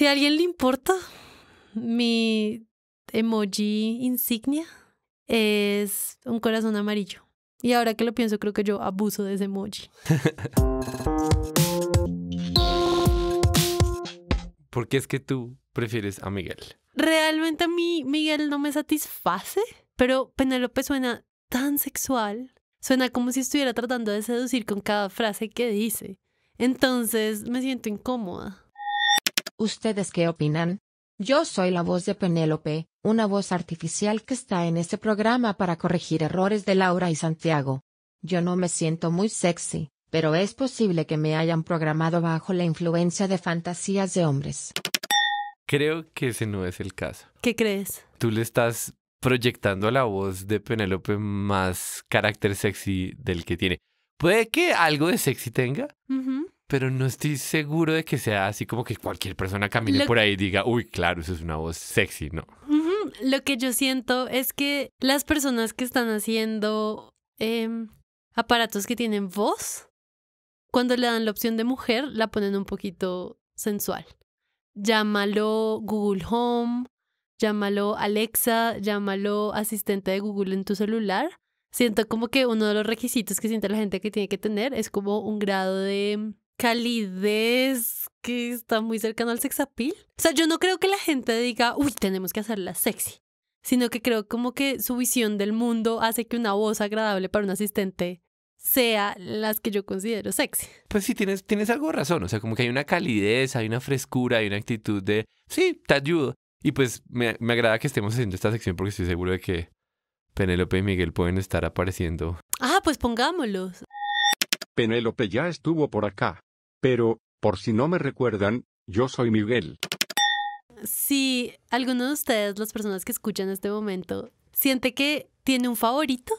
Si a alguien le importa, mi emoji insignia es un corazón amarillo. Y ahora que lo pienso, creo que yo abuso de ese emoji. ¿Por qué es que tú prefieres a Miguel? Realmente a mí Miguel no me satisface, pero Penélope suena tan sexual. Suena como si estuviera tratando de seducir con cada frase que dice. Entonces me siento incómoda. ¿Ustedes qué opinan? Yo soy la voz de Penélope, una voz artificial que está en este programa para corregir errores de Laura y Santiago. Yo no me siento muy sexy, pero es posible que me hayan programado bajo la influencia de fantasías de hombres. Creo que ese no es el caso. ¿Qué crees? Tú le estás proyectando a la voz de Penélope más carácter sexy del que tiene. Puede que algo de sexy tenga, pero no estoy seguro de que sea así como que cualquier persona camine por ahí y diga, uy, claro, eso es una voz sexy, ¿no? Lo que yo siento es que las personas que están haciendo em, aparatos que tienen voz, cuando le dan la opción de mujer, la ponen un poquito sensual. Llámalo Google Home, llámalo Alexa, llámalo asistente de Google en tu celular. Siento como que uno de los requisitos que siente la gente que tiene que tener es como un grado de calidez que está muy cercano al sex appeal. O sea, yo no creo que la gente diga, uy, tenemos que hacerla sexy, sino que creo como que su visión del mundo hace que una voz agradable para un asistente sea las que yo considero sexy. Pues sí, tienes, tienes algo de razón, o sea, como que hay una calidez, hay una frescura, hay una actitud de, sí, te ayudo. Y pues me, me agrada que estemos haciendo esta sección porque estoy seguro de que Penélope y Miguel pueden estar apareciendo. Ah, pues pongámoslos. Penélope ya estuvo por acá. Pero, por si no me recuerdan, yo soy Miguel. Si alguno de ustedes, las personas que escuchan este momento, siente que tiene un favorito,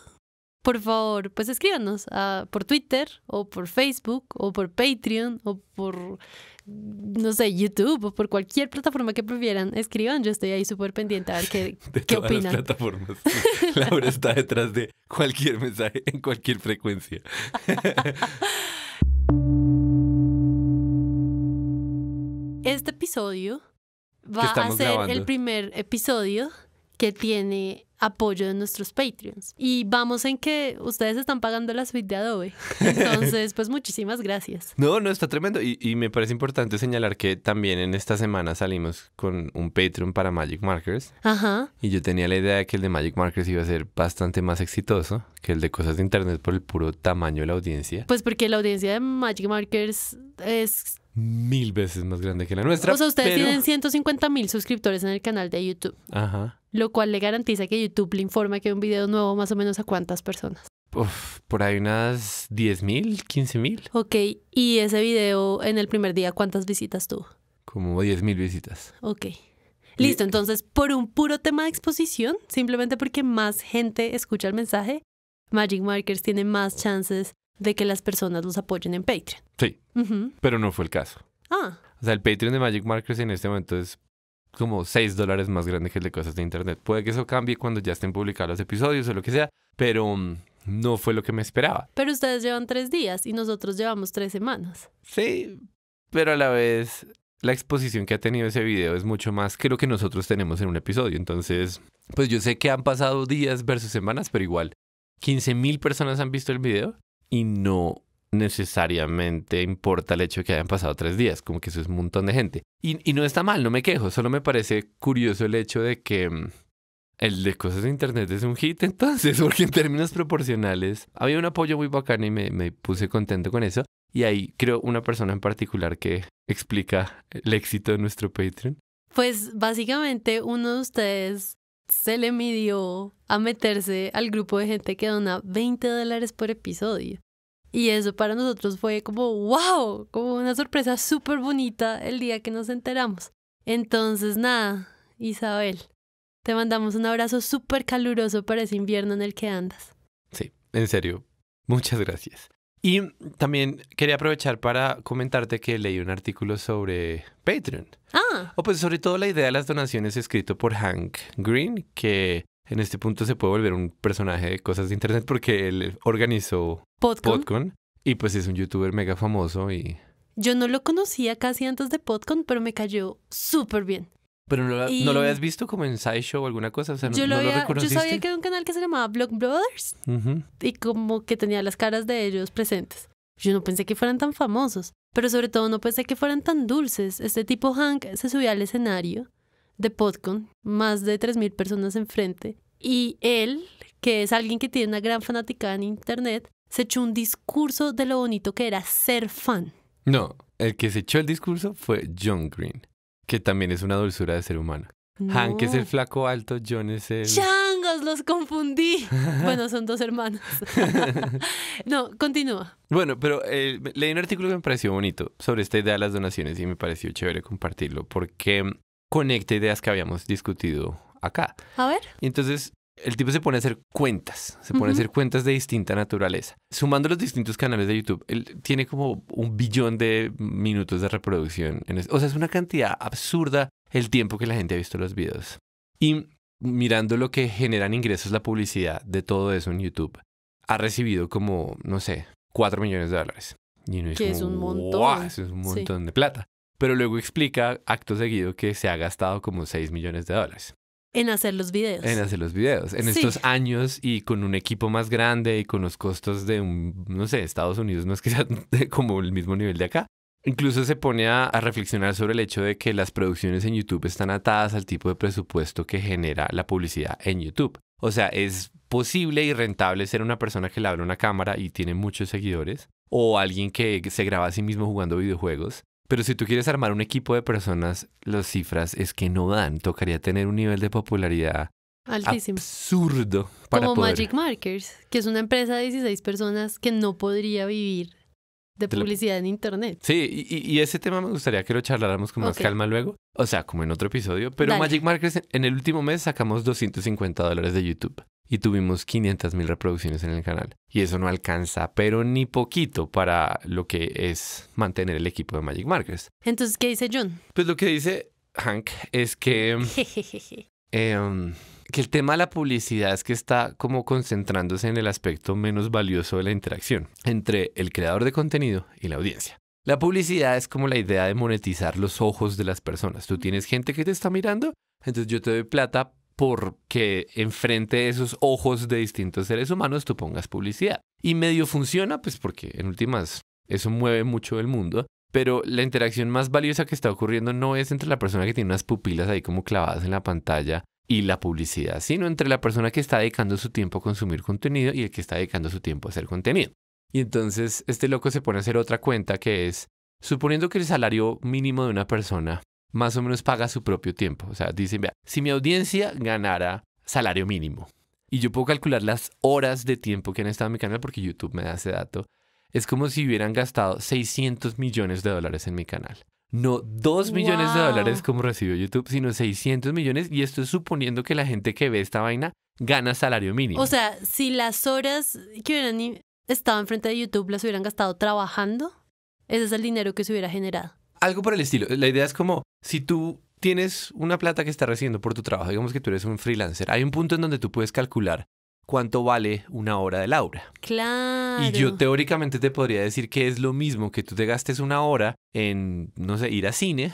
por favor, pues escríbanos por Twitter o por Facebook o por Patreon o por, no sé, YouTube o por cualquier plataforma que prefieran. Escriban, yo estoy ahí súper pendiente a ver qué, de opinan. plataformas. Laura está detrás de cualquier mensaje en cualquier frecuencia. Este episodio va a ser el primer episodio que tiene apoyo de nuestros Patreons. Y vamos en que ustedes están pagando la suite de Adobe. Entonces, pues muchísimas gracias. No, no, está tremendo. Y, y, me parece importante señalar que también en esta semana salimos con un Patreon para Magic Markers. Ajá. Y yo tenía la idea de que el de Magic Markers iba a ser bastante más exitoso que el de cosas de Internet por el puro tamaño de la audiencia. Pues porque la audiencia de Magic Markers es mil veces más grande que la nuestra. O sea, ustedes tienen 150 mil suscriptores en el canal de YouTube. Ajá. Lo cual le garantiza que YouTube le informa que hay un video nuevo más o menos a cuántas personas. Uf, por ahí unas 10 mil, 15 mil. Ok, y ese video en el primer día, ¿cuántas visitas tuvo? Como 10 mil visitas. Ok. Listo, entonces, por un puro tema de exposición, simplemente porque más gente escucha el mensaje, Magic Markers tiene más chances de que las personas los apoyen en Patreon. Sí, pero no fue el caso. Ah. O sea, el Patreon de Magic Markers en este momento es como 6 dólares más grande que el de cosas de Internet. Puede que eso cambie cuando ya estén publicados los episodios o lo que sea, pero mm, no fue lo que me esperaba. Pero ustedes llevan tres días y nosotros llevamos tres semanas. Sí, pero a la vez la exposición que ha tenido ese video es mucho más que lo que nosotros tenemos en un episodio. Entonces, pues yo sé que han pasado días versus semanas, pero igual, 15 mil personas han visto el video y no necesariamente importa el hecho de que hayan pasado tres días, como que eso es un montón de gente. Y, no está mal, no me quejo, solo me parece curioso el hecho de que mm, el de cosas de internet es un hit entonces, porque en términos proporcionales había un apoyo muy bacán y me, me puse contento con eso. Y ahí creo una persona en particular que explica el éxito de nuestro Patreon. Pues básicamente uno de ustedes se le midió a meterse al grupo de gente que dona 20 dólares por episodio. Y eso para nosotros fue como, wow, como una sorpresa súper bonita el día que nos enteramos. Entonces, nada, Isabel, te mandamos un abrazo súper caluroso para ese invierno en el que andas. Sí, en serio, muchas gracias. Y también quería aprovechar para comentarte que leí un artículo sobre Patreon. Ah. O pues sobre todo la idea de las donaciones escrito por Hank Green, que en este punto se puede volver un personaje de cosas de internet porque él organizó Podcon. y pues es un youtuber mega famoso y... Yo no lo conocía casi antes de Podcon, pero me cayó súper bien. Pero no lo, habías visto como en SciShow o alguna cosa, o sea, no, lo, Yo sabía que era un canal que se llamaba Block Brothers y como que tenía las caras de ellos presentes. Yo no pensé que fueran tan famosos, pero sobre todo no pensé que fueran tan dulces. Este tipo Hank se subía al escenario de PodCon, más de 3.000 personas enfrente, y él, que es alguien que tiene una gran fanática en internet, se echó un discurso de lo bonito que era ser fan. No, el que se echó el discurso fue John Green que también es una dulzura de ser humano. Hank es el flaco alto, John es el... ¡Changos! Los confundí. bueno, son dos hermanos. no, continúa. Bueno, pero eh, leí un artículo que me pareció bonito sobre esta idea de las donaciones y me pareció chévere compartirlo porque conecta ideas que habíamos discutido acá. A ver. Entonces, el tipo se pone a hacer cuentas, se pone a hacer cuentas de distinta naturaleza. Sumando los distintos canales de YouTube, él tiene como un billón de minutos de reproducción. o sea, es una cantidad absurda el tiempo que la gente ha visto los videos. Y mirando lo que generan ingresos la publicidad de todo eso en YouTube, ha recibido como, no sé, cuatro millones de dólares. Y que es, un montón. es un montón de plata. Pero luego explica acto seguido que se ha gastado como 6 millones de dólares. En hacer los videos. En hacer los videos. En estos años y con un equipo más grande y con los costos de un, no sé, Estados Unidos no es que sea como el mismo nivel de acá. Incluso se pone a, a, reflexionar sobre el hecho de que las producciones en YouTube están atadas al tipo de presupuesto que genera la publicidad en YouTube. O sea, es posible y rentable ser una persona que le abre una cámara y tiene muchos seguidores, o alguien que se graba a sí mismo jugando videojuegos, pero si tú quieres armar un equipo de personas, las cifras es que no dan. Tocaría tener un nivel de popularidad Altísimo. absurdo. Para Como Magic Markers, que es una empresa de 16 personas que no podría vivir de, publicidad en Internet. Sí, y, ese tema me gustaría que lo charláramos con más calma luego. O sea, como en otro episodio. Pero Magic Markers, en el último mes sacamos 250 dólares de YouTube y tuvimos 500 mil reproducciones en el canal. Y eso no alcanza, pero ni poquito para lo que es mantener el equipo de Magic Markers. Entonces, ¿qué dice John? Pues lo que dice Hank es que... Em, que el tema de la publicidad es que está como concentrándose en el aspecto menos valioso de la interacción entre el creador de contenido y la audiencia. La publicidad es como la idea de monetizar los ojos de las personas. Tú tienes gente que te está mirando, entonces yo te doy plata porque enfrente de esos ojos de distintos seres humanos tú pongas publicidad. Y medio funciona, pues porque en últimas eso mueve mucho el mundo, pero la interacción más valiosa que está ocurriendo no es entre la persona que tiene unas pupilas ahí como clavadas en la pantalla y la publicidad, sino entre la persona que está dedicando su tiempo a consumir contenido y el que está dedicando su tiempo a hacer contenido. Y entonces este loco se pone a hacer otra cuenta que es, suponiendo que el salario mínimo de una persona más o menos paga su propio tiempo. O sea, dicen, vea, si mi audiencia ganara salario mínimo y yo puedo calcular las horas de tiempo que han estado en mi canal porque YouTube me da ese dato, es como si hubieran gastado 600 millones de dólares en mi canal. No 2 millones de dólares como recibió YouTube, sino 600 millones. Y esto es suponiendo que la gente que ve esta vaina gana salario mínimo. O sea, si las horas que hubieran estado enfrente de YouTube las hubieran gastado trabajando, ese es el dinero que se hubiera generado. Algo por el estilo. La idea es como si tú tienes una plata que estás recibiendo por tu trabajo, digamos que tú eres un freelancer, hay un punto en donde tú puedes calcular cuánto vale una hora de Laura. Claro. Y yo teóricamente te podría decir que es lo mismo que tú te gastes una hora en, no sé, ir a cine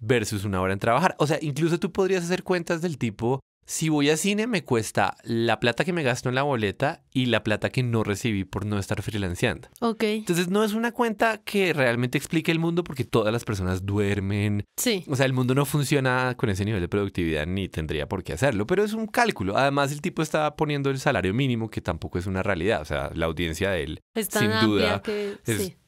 versus una hora en trabajar. O sea, incluso tú podrías hacer cuentas del tipo, si voy a cine me cuesta la plata que me gasto en la boleta y la plata que no recibí por no estar freelanceando. Ok. Entonces no es una cuenta que realmente explique el mundo porque todas las personas duermen. Sí. O sea, el mundo no funciona con ese nivel de productividad ni tendría por qué hacerlo, pero es un cálculo. Además el tipo está poniendo el salario mínimo que tampoco es una realidad. O sea, la audiencia de él sin duda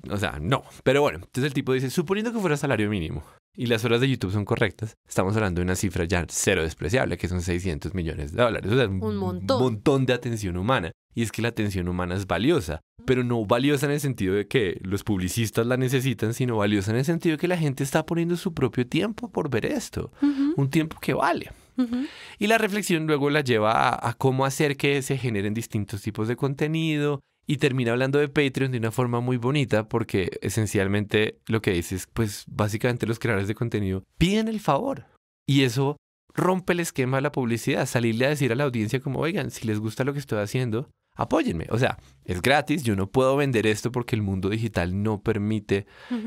O sea, no. Pero bueno, entonces el tipo dice, suponiendo que fuera salario mínimo, y las horas de YouTube son correctas, estamos hablando de una cifra ya cero despreciable, que son 600 millones de dólares. O sea, un montón. de atención humana. Y es que la atención humana es valiosa, pero no valiosa en el sentido de que los publicistas la necesitan, sino valiosa en el sentido de que la gente está poniendo su propio tiempo por ver esto. Un tiempo que vale. Y la reflexión luego la lleva a, cómo hacer que se generen distintos tipos de contenido y termina hablando de Patreon de una forma muy bonita porque esencialmente lo que dice es, pues básicamente los creadores de contenido piden el favor y eso rompe el esquema de la publicidad, salirle a decir a la audiencia como, oigan, si les gusta lo que estoy haciendo, apóyenme. O sea, es gratis, yo no puedo vender esto porque el mundo digital no permite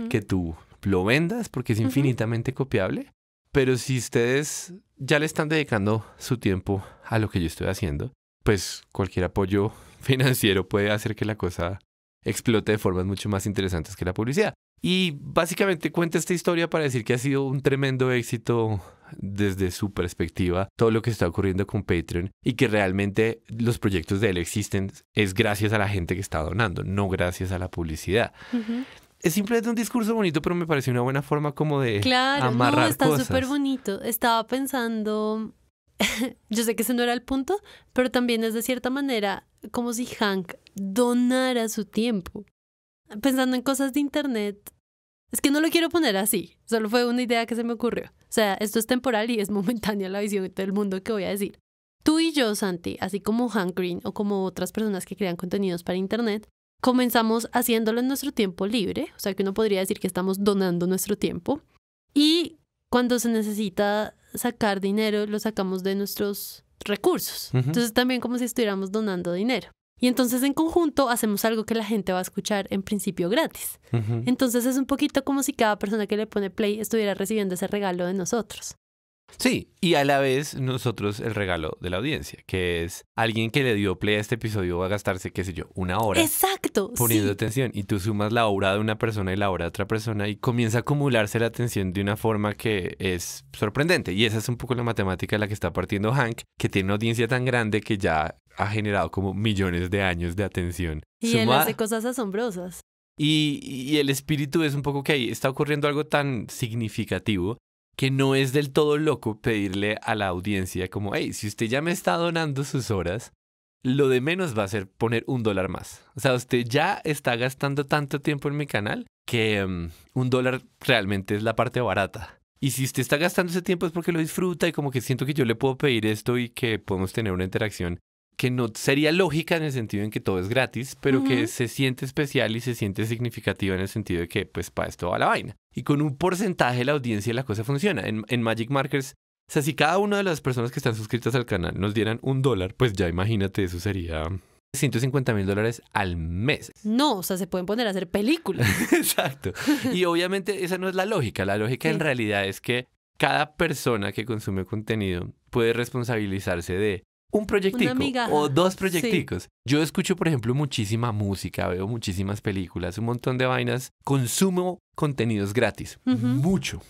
que tú lo vendas porque es infinitamente copiable. Pero si ustedes ya le están dedicando su tiempo a lo que yo estoy haciendo, pues cualquier apoyo financiero puede hacer que la cosa explote de formas mucho más interesantes que la publicidad. Y básicamente cuenta esta historia para decir que ha sido un tremendo éxito desde su perspectiva todo lo que está ocurriendo con Patreon y que realmente los proyectos de él existen es gracias a la gente que está donando, no gracias a la publicidad. Es simplemente un discurso bonito, pero me parece una buena forma como de claro, amarrar Claro, está súper bonito. Estaba pensando, yo sé que ese no era el punto, pero también es de cierta manera como si Hank donara su tiempo. Pensando en cosas de internet, es que no lo quiero poner así, solo fue una idea que se me ocurrió. O sea, esto es temporal y es momentánea la visión del mundo que voy a decir. Tú y yo, Santi, así como Hank Green o como otras personas que crean contenidos para Internet, comenzamos haciéndolo en nuestro tiempo libre, o sea que uno podría decir que estamos donando nuestro tiempo. Y cuando se necesita sacar dinero, lo sacamos de nuestros recursos. Entonces también como si estuviéramos donando dinero. Y entonces en conjunto hacemos algo que la gente va a escuchar en principio gratis. Entonces es un poquito como si cada persona que le pone play estuviera recibiendo ese regalo de nosotros. Sí, y a la vez nosotros el regalo de la audiencia, que es alguien que le dio play a este episodio va a gastarse, qué sé yo, una hora. Exacto. Poniendo atención y tú sumas la obra de una persona y la obra de otra persona y comienza a acumularse la atención de una forma que es sorprendente. Y esa es un poco la matemática de la que está partiendo Hank, que tiene una audiencia tan grande que ya ha generado como millones de años de atención. Y él hace cosas asombrosas. Y, y, el espíritu es un poco que ahí está ocurriendo algo tan significativo que no es del todo loco pedirle a la audiencia como, hey, si usted ya me está donando sus horas, lo de menos va a ser poner un dólar más. O sea, usted ya está gastando tanto tiempo en mi canal que em, un dólar realmente es la parte barata. Y si usted está gastando ese tiempo es porque lo disfruta y como que siento que yo le puedo pedir esto y que podemos tener una interacción que no sería lógica en el sentido en que todo es gratis, pero que se siente especial y se siente significativa en el sentido de que, pues, para esto va la vaina. Y con un porcentaje de la audiencia la cosa funciona. En, Magic Markers, o sea, si cada una de las personas que están suscritas al canal nos dieran un dólar, pues ya imagínate, eso sería 150 mil dólares al mes. No, o sea, se pueden poner a hacer películas. Exacto. Y obviamente esa no es la lógica. La lógica en realidad es que cada persona que consume contenido puede responsabilizarse de un proyectico o dos proyecticos. Yo escucho, por ejemplo, muchísima música, veo muchísimas películas, un montón de vainas, consumo contenidos gratis, mucho.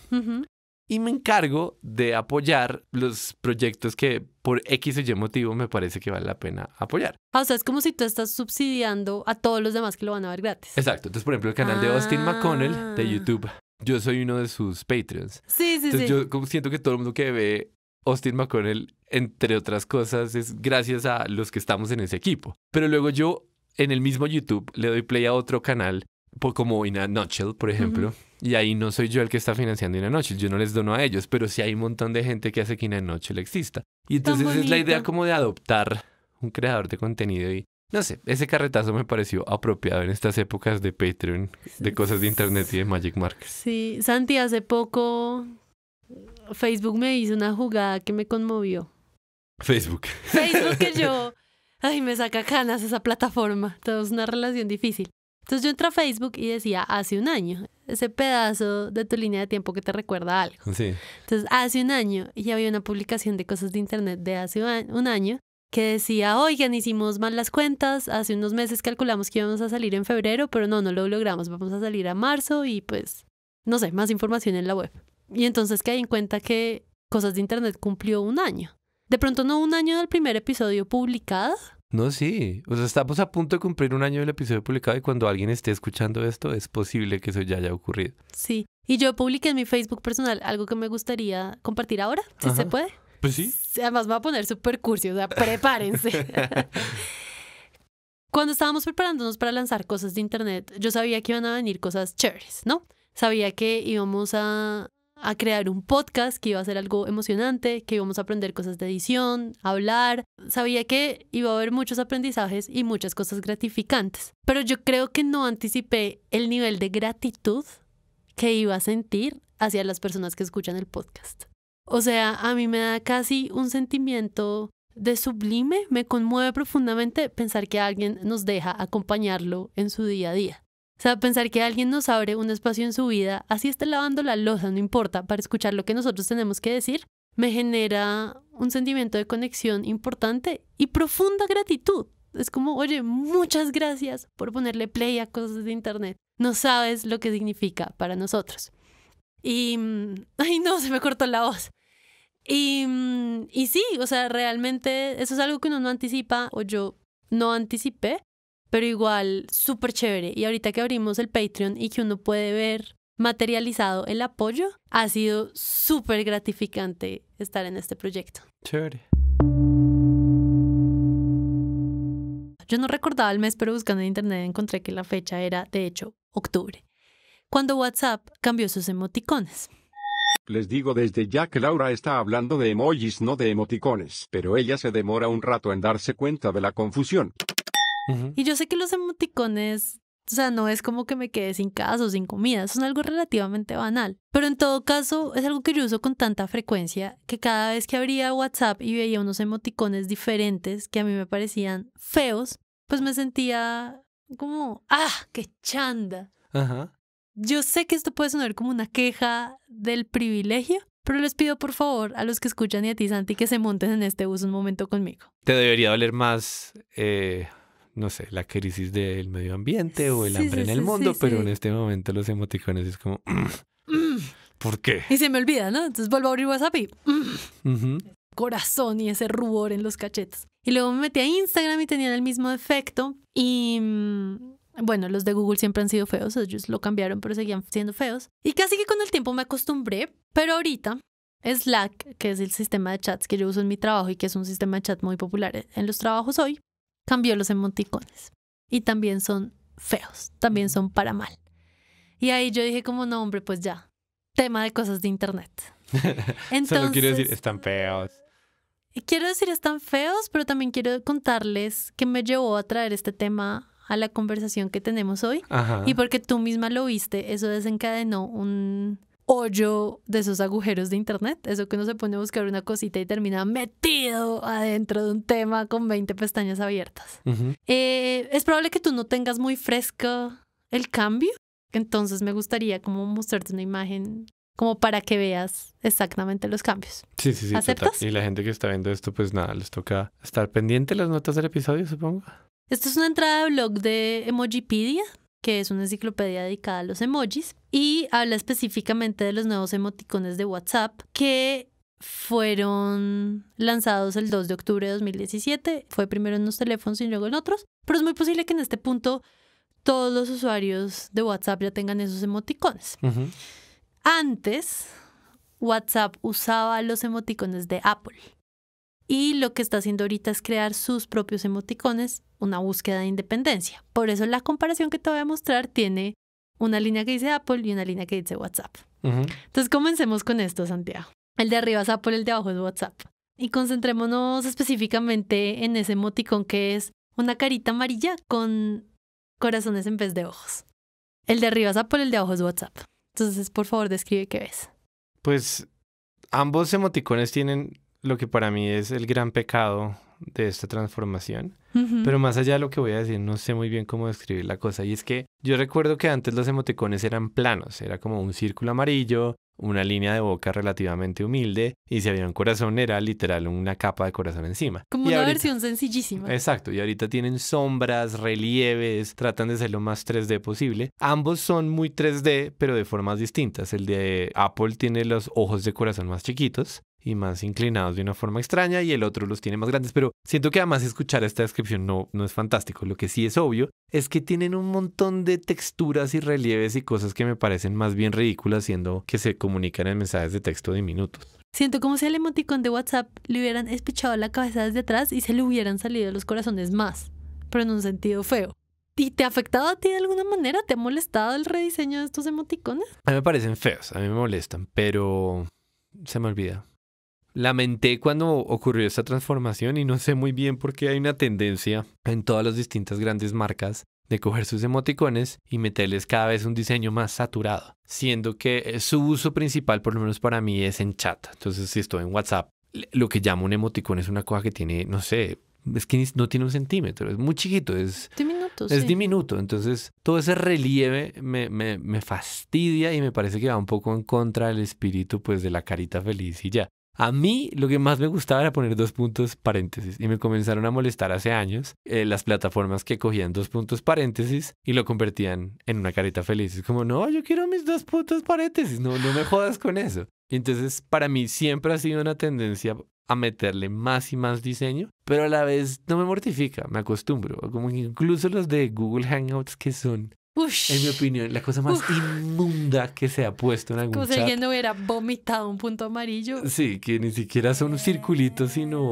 Y me encargo de apoyar los proyectos que por X o Y motivo me parece que vale la pena apoyar. Ah, o sea, es como si tú estás subsidiando a todos los demás que lo van a ver gratis. Exacto. Entonces, por ejemplo, el canal de Austin ah. McConnell de YouTube yo soy uno de sus Patreons. Sí, sí, Entonces Yo siento que todo el mundo que ve Austin McConnell, entre otras cosas, es gracias a los que estamos en ese equipo. Pero luego yo en el mismo YouTube le doy play a otro canal, como In a Nutshell, por ejemplo, y ahí no soy yo el que está financiando In a Nutshell, yo no les dono a ellos, pero sí hay un montón de gente que hace que In noche Nutshell exista. Y entonces es la idea como de adoptar un creador de contenido y no sé, ese carretazo me pareció apropiado en estas épocas de Patreon, de cosas de internet y de Magic Marker. Sí, Santi hace poco Facebook me hizo una jugada que me conmovió. Facebook. Facebook que yo, ay, me saca canas esa plataforma. Todo una relación difícil. Entonces yo entré a Facebook y decía, hace un año, ese pedazo de tu línea de tiempo que te recuerda algo. Sí. Entonces, hace un año, y había una publicación de cosas de Internet de hace un año que decía, oigan, hicimos mal las cuentas, hace unos meses calculamos que íbamos a salir en febrero, pero no, no lo logramos, vamos a salir a marzo y pues, no sé, más información en la web. Y entonces hay en cuenta que Cosas de Internet cumplió un año. De pronto no un año del primer episodio publicado. No, sí. O sea, estamos a punto de cumplir un año del episodio publicado y cuando alguien esté escuchando esto es posible que eso ya haya ocurrido. Sí. Y yo publiqué en mi Facebook personal algo que me gustaría compartir ahora, si se puede. Pues sí. Además me va a poner su cursi, o sea, prepárense. Cuando estábamos preparándonos para lanzar cosas de internet, yo sabía que iban a venir cosas chéveres, ¿no? Sabía que íbamos a a crear un podcast que iba a ser algo emocionante, que íbamos a aprender cosas de edición, hablar. Sabía que iba a haber muchos aprendizajes y muchas cosas gratificantes, pero yo creo que no anticipé el nivel de gratitud que iba a sentir hacia las personas que escuchan el podcast. O sea, a mí me da casi un sentimiento de sublime, me conmueve profundamente pensar que alguien nos deja acompañarlo en su día a día. O sea, pensar que alguien nos abre un espacio en su vida, así está lavando la losa, no importa, para escuchar lo que nosotros tenemos que decir, me genera un sentimiento de conexión importante y profunda gratitud. Es como, oye, muchas gracias por ponerle play a cosas de internet. No sabes lo que significa para nosotros. Y, mm, ay no, se me cortó la voz. Y, mm, y sí, o sea, realmente eso es algo que uno no anticipa o yo no anticipé, pero igual súper chévere. Y ahorita que abrimos el Patreon y que uno puede ver materializado el apoyo, ha sido súper gratificante estar en este proyecto. Chévere. Yo no recordaba el mes, pero buscando en internet encontré que la fecha era, de hecho, octubre, cuando WhatsApp cambió sus emoticones. Les digo desde ya que Laura está hablando de emojis, no de emoticones, pero ella se demora un rato en darse cuenta de la confusión. Y yo sé que los emoticones, o sea, no es como que me quede sin casa o sin comida, son algo relativamente banal. Pero en todo caso, es algo que yo uso con tanta frecuencia que cada vez que abría WhatsApp y veía unos emoticones diferentes que a mí me parecían feos, pues me sentía como, ¡ah, qué chanda! Ajá. Yo sé que esto puede sonar como una queja del privilegio, pero les pido por favor a los que escuchan y a ti, Santi, que se monten en este bus un momento conmigo. Te debería doler más eh, no sé, la crisis del medio ambiente o el hambre en el mundo, pero en este momento los emoticones es como... Mm. ¿Por qué? Y se me olvida, ¿no? Entonces vuelvo a abrir WhatsApp mm. Corazón y ese rubor en los cachetes. Y luego me metí a Instagram y tenían el mismo efecto. Y mm, bueno, los de Google siempre han sido feos, ellos lo cambiaron, pero seguían siendo feos. Y casi que con el tiempo me acostumbré, pero ahorita Slack, que es el sistema de chats que yo uso en mi trabajo y que es un sistema de chat muy popular en los trabajos hoy, cambió los emoticones. Y también son feos, también son para mal. Y ahí yo dije como, no, hombre, pues ya, tema de cosas de internet. Entonces, Solo quiero decir, están feos. Quiero decir, están feos, pero también quiero contarles que me llevó a traer este tema a la conversación que tenemos hoy. Y porque tú misma lo viste, eso desencadenó un, hoyo de esos agujeros de internet. Eso que uno se pone a buscar una cosita y termina metido adentro de un tema con 20 pestañas abiertas. Eh, es probable que tú no tengas muy fresco el cambio. Entonces me gustaría como mostrarte una imagen como para que veas exactamente los cambios. Sí, sí, sí. ¿Aceptas? Y la gente que está viendo esto, pues nada, les toca estar pendiente las notas del episodio, supongo. Esto es una entrada de blog de Emojipedia, que es una enciclopedia dedicada a los emojis y habla específicamente de los nuevos emoticones de WhatsApp que fueron lanzados el 2 de octubre de 2017. Fue primero en unos teléfonos y luego en otros, pero es muy posible que en este punto todos los usuarios de WhatsApp ya tengan esos emoticones. Antes, WhatsApp usaba los emoticones de Apple. Y lo que está haciendo ahorita es crear sus propios emoticones, una búsqueda de independencia. Por eso la comparación que te voy a mostrar tiene una línea que dice Apple y una línea que dice WhatsApp. Entonces comencemos con esto, Santiago. El de arriba es Apple, el de abajo es WhatsApp. Y concentrémonos específicamente en ese emoticón que es una carita amarilla con corazones en vez de ojos. El de arriba es Apple, el de abajo es WhatsApp. Entonces, por favor, describe qué ves. Pues ambos emoticones tienen lo que para mí es el gran pecado de esta transformación. Pero más allá de lo que voy a decir, no sé muy bien cómo describir la cosa. Y es que yo recuerdo que antes los emoticones eran planos, era como un círculo amarillo, una línea de boca relativamente humilde y si había un corazón era literal una capa de corazón encima. Como una versión sencillísima. Exacto, y ahorita tienen sombras, relieves, tratan de ser lo más 3D posible. Ambos son muy 3D, pero de formas distintas. El de Apple tiene los ojos de corazón más chiquitos y más inclinados de una forma extraña y el otro los tiene más grandes, pero siento que además escuchar esta descripción no, no es fantástico, lo que sí es obvio es que tienen un montón de texturas y relieves y cosas que me parecen más bien ridículas siendo que se comunican en mensajes de texto diminutos. Siento como si al emoticón de WhatsApp le hubieran espichado la cabeza desde atrás y se le hubieran salido los corazones más, pero en un sentido feo. ¿Y te ha afectado a ti de alguna manera? ¿Te ha molestado el rediseño de estos emoticones? A mí me parecen feos, a mí me molestan, pero se me olvida lamenté cuando ocurrió esta transformación y no sé muy bien por qué hay una tendencia en todas las distintas grandes marcas de coger sus emoticones y meterles cada vez un diseño más saturado, siendo que su uso principal, por lo menos para mí, es en chat. Entonces, si estoy en WhatsApp, lo que llamo un emoticón es una cosa que tiene, no sé, es que no tiene un centímetro, es muy chiquito, es diminuto. Es diminuto, entonces todo ese relieve me, me, me, fastidia y me parece que va un poco en contra del espíritu pues de la carita feliz y ya. A mí lo que más me gustaba era poner dos puntos paréntesis y me comenzaron a molestar hace años eh, las plataformas que cogían dos puntos paréntesis y lo convertían en una carita feliz. Es como, no, yo quiero mis dos puntos paréntesis, no, no me jodas con eso. entonces, para mí siempre ha sido una tendencia a meterle más y más diseño, pero a la vez no me mortifica, me acostumbro. Como incluso los de Google Hangouts que son en mi opinión, la cosa más inmunda que se ha puesto en algún chat. Como si alguien hubiera vomitado un punto amarillo. Sí, que ni siquiera son un circulito, sino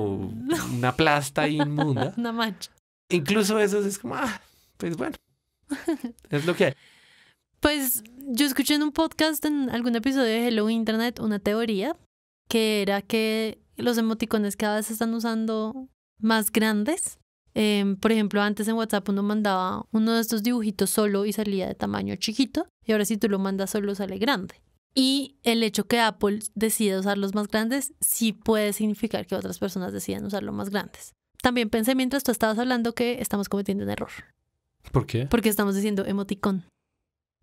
una plasta inmunda. una mancha. Incluso eso es como, ah, pues bueno, es lo que hay. Pues yo escuché en un podcast, en algún episodio de Hello Internet, una teoría que era que los emoticones cada vez se están usando más grandes Em, por ejemplo, antes en WhatsApp uno mandaba uno de estos dibujitos solo y salía de tamaño chiquito, y ahora si tú lo mandas solo sale grande. Y el hecho que Apple decida usar los más grandes sí puede significar que otras personas decidan usar los más grandes. También pensé mientras tú estabas hablando que estamos cometiendo un error. ¿Por qué? Porque estamos diciendo emoticón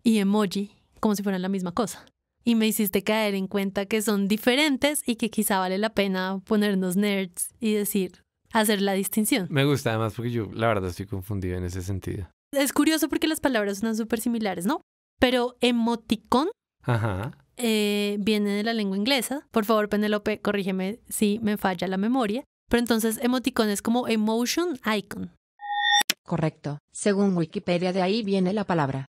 y emoji como si fueran la misma cosa. Y me hiciste caer en cuenta que son diferentes y que quizá vale la pena ponernos nerds y decir hacer la distinción. Me gusta además porque yo la verdad estoy confundido en ese sentido. Es curioso porque las palabras son súper similares, ¿no? Pero emoticón eh, viene de la lengua inglesa. Por favor, Penelope, corrígeme si me falla la memoria. Pero entonces emoticón es como emotion icon. Correcto. Según Wikipedia, de ahí viene la palabra.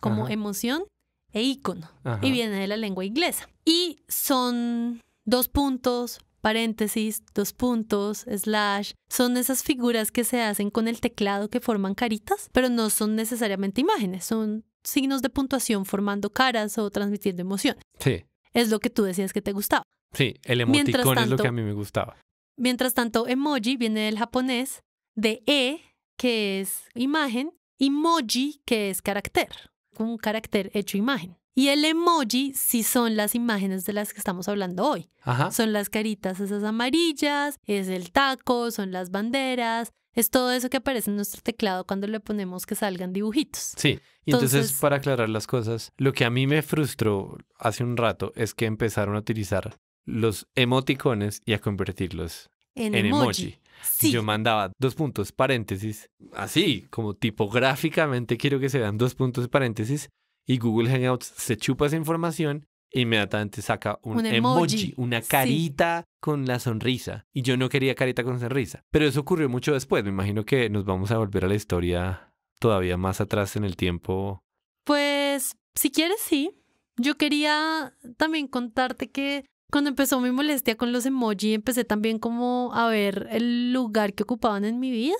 Como emoción e icono. Y viene de la lengua inglesa. Y son dos puntos, paréntesis, dos puntos, slash, son esas figuras que se hacen con el teclado que forman caritas, pero no son necesariamente imágenes, son signos de puntuación formando caras o transmitiendo emoción. Sí. Es lo que tú decías que te gustaba. Sí, el emoticón es lo que a mí me gustaba. Mientras tanto, emoji viene del japonés de e, que es imagen, y moji, que es carácter, un carácter hecho imagen. Y el emoji sí son las imágenes de las que estamos hablando hoy. Son las caritas esas amarillas, es el taco, son las banderas, es todo eso que aparece en nuestro teclado cuando le ponemos que salgan dibujitos. Sí, y entonces, para aclarar las cosas, lo que a mí me frustró hace un rato es que empezaron a utilizar los emoticones y a convertirlos en, emoji. emoji. Yo mandaba dos puntos paréntesis, así como tipográficamente quiero que se dos puntos paréntesis, y Google Hangouts se chupa esa información e inmediatamente saca un, emoji. una carita con la sonrisa. Y yo no quería carita con sonrisa. Pero eso ocurrió mucho después. Me imagino que nos vamos a volver a la historia todavía más atrás en el tiempo. Pues, si quieres, sí. Yo quería también contarte que cuando empezó mi molestia con los emoji, empecé también como a ver el lugar que ocupaban en mi vida.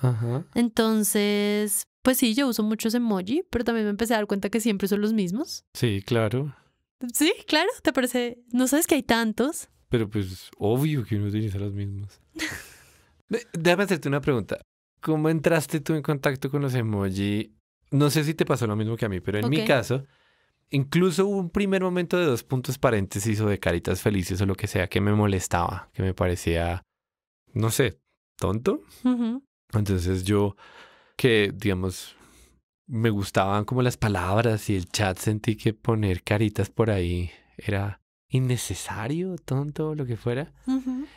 Ajá. Entonces, pues sí, yo uso muchos emoji, pero también me empecé a dar cuenta que siempre son los mismos. Sí, claro. Sí, claro, te parece. No sabes que hay tantos. Pero pues obvio que uno utiliza los mismos. Déjame hacerte una pregunta. ¿Cómo entraste tú en contacto con los emoji? No sé si te pasó lo mismo que a mí, pero en mi caso, incluso hubo un primer momento de dos puntos paréntesis o de caritas felices o lo que sea que me molestaba, que me parecía, no sé, tonto. Entonces yo que, digamos, me gustaban como las palabras y el chat sentí que poner caritas por ahí era innecesario, tonto, lo que fuera.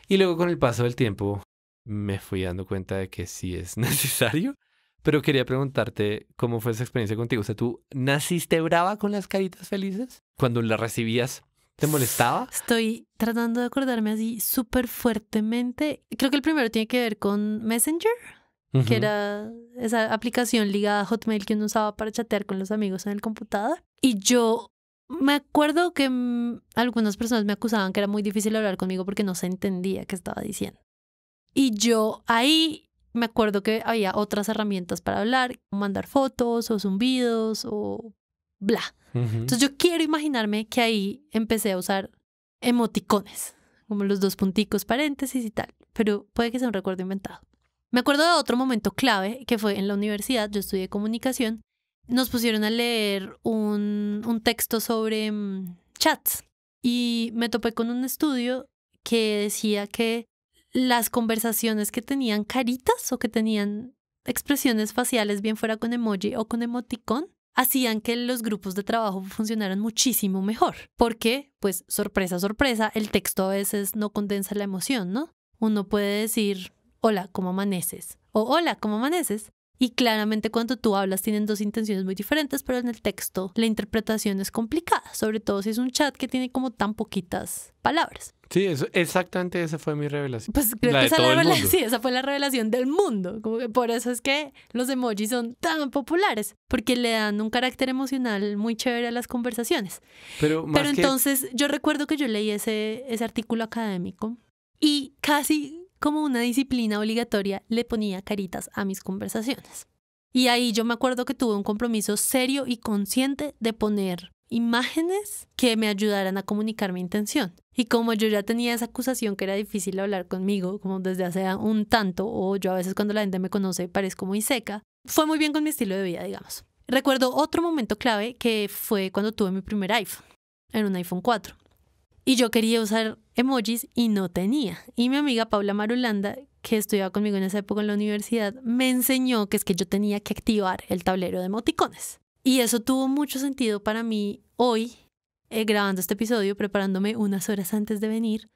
Y luego con el paso del tiempo me fui dando cuenta de que sí es necesario. Pero quería preguntarte cómo fue esa experiencia contigo. O sea, ¿tú naciste brava con las caritas felices? Cuando las recibías, ¿te molestaba? Estoy tratando de acordarme así súper fuertemente. Creo que el primero tiene que ver con Messenger que era esa aplicación ligada a Hotmail que uno usaba para chatear con los amigos en el computador. Y yo me acuerdo que mm, algunas personas me acusaban que era muy difícil hablar conmigo porque no se entendía qué estaba diciendo. Y yo ahí me acuerdo que había otras herramientas para hablar, mandar fotos o zumbidos o bla. Entonces yo quiero imaginarme que ahí empecé a usar emoticones, como los dos punticos, paréntesis y tal, pero puede que sea un recuerdo inventado. Me acuerdo de otro momento clave que fue en la universidad, yo estudié comunicación, nos pusieron a leer un, texto sobre mm, chats y me topé con un estudio que decía que las conversaciones que tenían caritas o que tenían expresiones faciales, bien fuera con emoji o con emoticón, hacían que los grupos de trabajo funcionaran muchísimo mejor. Porque, pues, sorpresa, sorpresa, el texto a veces no condensa la emoción, ¿no? Uno puede decir, hola, ¿cómo amaneces? o hola, ¿cómo amaneces? Y claramente cuando tú hablas tienen dos intenciones muy diferentes, pero en el texto la interpretación es complicada, sobre todo si es un chat que tiene como tan poquitas palabras. Sí, exactamente esa fue mi revelación. Pues creo que esa, fue la revelación del mundo. Como por eso es que los emojis son tan populares, porque le dan un carácter emocional muy chévere a las conversaciones. Pero, Pero entonces yo recuerdo que yo leí ese, ese artículo académico y casi como una disciplina obligatoria le ponía caritas a mis conversaciones. Y ahí yo me acuerdo que tuve un compromiso serio y consciente de poner imágenes que me ayudaran a comunicar mi intención. Y como yo ya tenía esa acusación que era difícil hablar conmigo, como desde hace un tanto, o yo a veces cuando la gente me conoce parezco muy seca, fue muy bien con mi estilo de vida, digamos. Recuerdo otro momento clave que fue cuando tuve mi primer iPhone, en un iPhone 4. Y yo quería usar emojis y no tenía. Y mi amiga Paula Marulanda, que estudiaba conmigo en esa época en la universidad, me enseñó que es que yo tenía que activar el tablero de emoticones. Y eso tuvo mucho sentido para mí hoy, eh, grabando este episodio, preparándome unas horas antes de venir,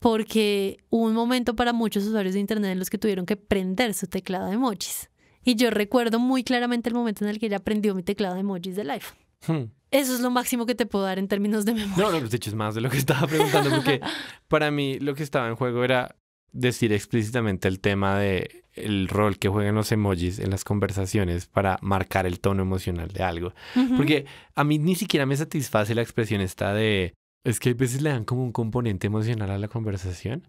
porque hubo un momento para muchos usuarios de Internet en los que tuvieron que prender su teclado de emojis. Y yo recuerdo muy claramente el momento en el que ella prendió mi teclado de emojis del iPhone. Hmm. Eso es lo máximo que te puedo dar en términos de memoria. No, no, pues de hecho es más de lo que estaba preguntando, porque para mí lo que estaba en juego era decir explícitamente el tema de el rol que juegan los emojis en las conversaciones para marcar el tono emocional de algo. Porque a mí ni siquiera me satisface la expresión esta de es que a veces le dan como un componente emocional a la conversación.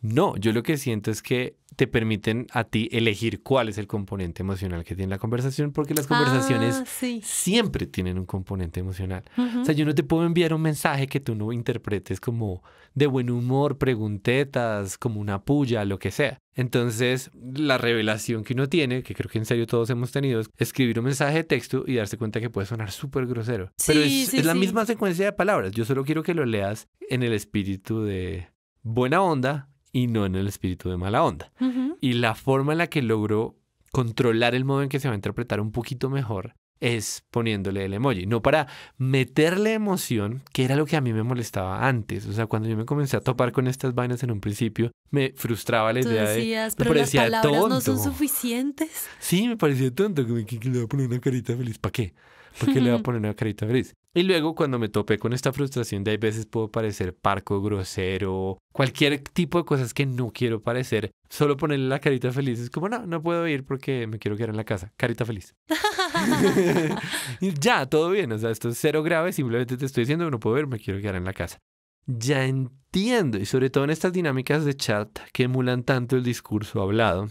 No, yo lo que siento es que te permiten a ti elegir cuál es el componente emocional que tiene la conversación, porque las conversaciones ah, siempre tienen un componente emocional. O sea, yo no te puedo enviar un mensaje que tú no interpretes como de buen humor, preguntetas, como una puya, lo que sea. Entonces, la revelación que uno tiene, que creo que en serio todos hemos tenido, es escribir un mensaje de texto y darse cuenta que puede sonar súper grosero. Pero es, la misma secuencia de palabras. Yo solo quiero que lo leas en el espíritu de buena onda y no en el espíritu de mala onda. Y la forma en la que logró controlar el modo en que se va a interpretar un poquito mejor es poniéndole el emoji, no para meterle emoción, que era lo que a mí me molestaba antes. O sea, cuando yo me comencé a topar con estas vainas en un principio, me frustraba la idea de... Pero me parecía las palabras no son suficientes. Sí, me parecía tonto que, le voy a poner una carita feliz. ¿Para qué? porque qué le va a poner una carita feliz? Y luego cuando me topé con esta frustración de hay veces puedo parecer parco, grosero, cualquier tipo de cosas que no quiero parecer, solo ponerle la carita feliz es como, no, no puedo ir porque me quiero quedar en la casa, carita feliz. ya, todo bien, o sea, esto es cero grave, simplemente te estoy diciendo, que no puedo ver, me quiero quedar en la casa. Ya entiendo, y sobre todo en estas dinámicas de chat que emulan tanto el discurso hablado,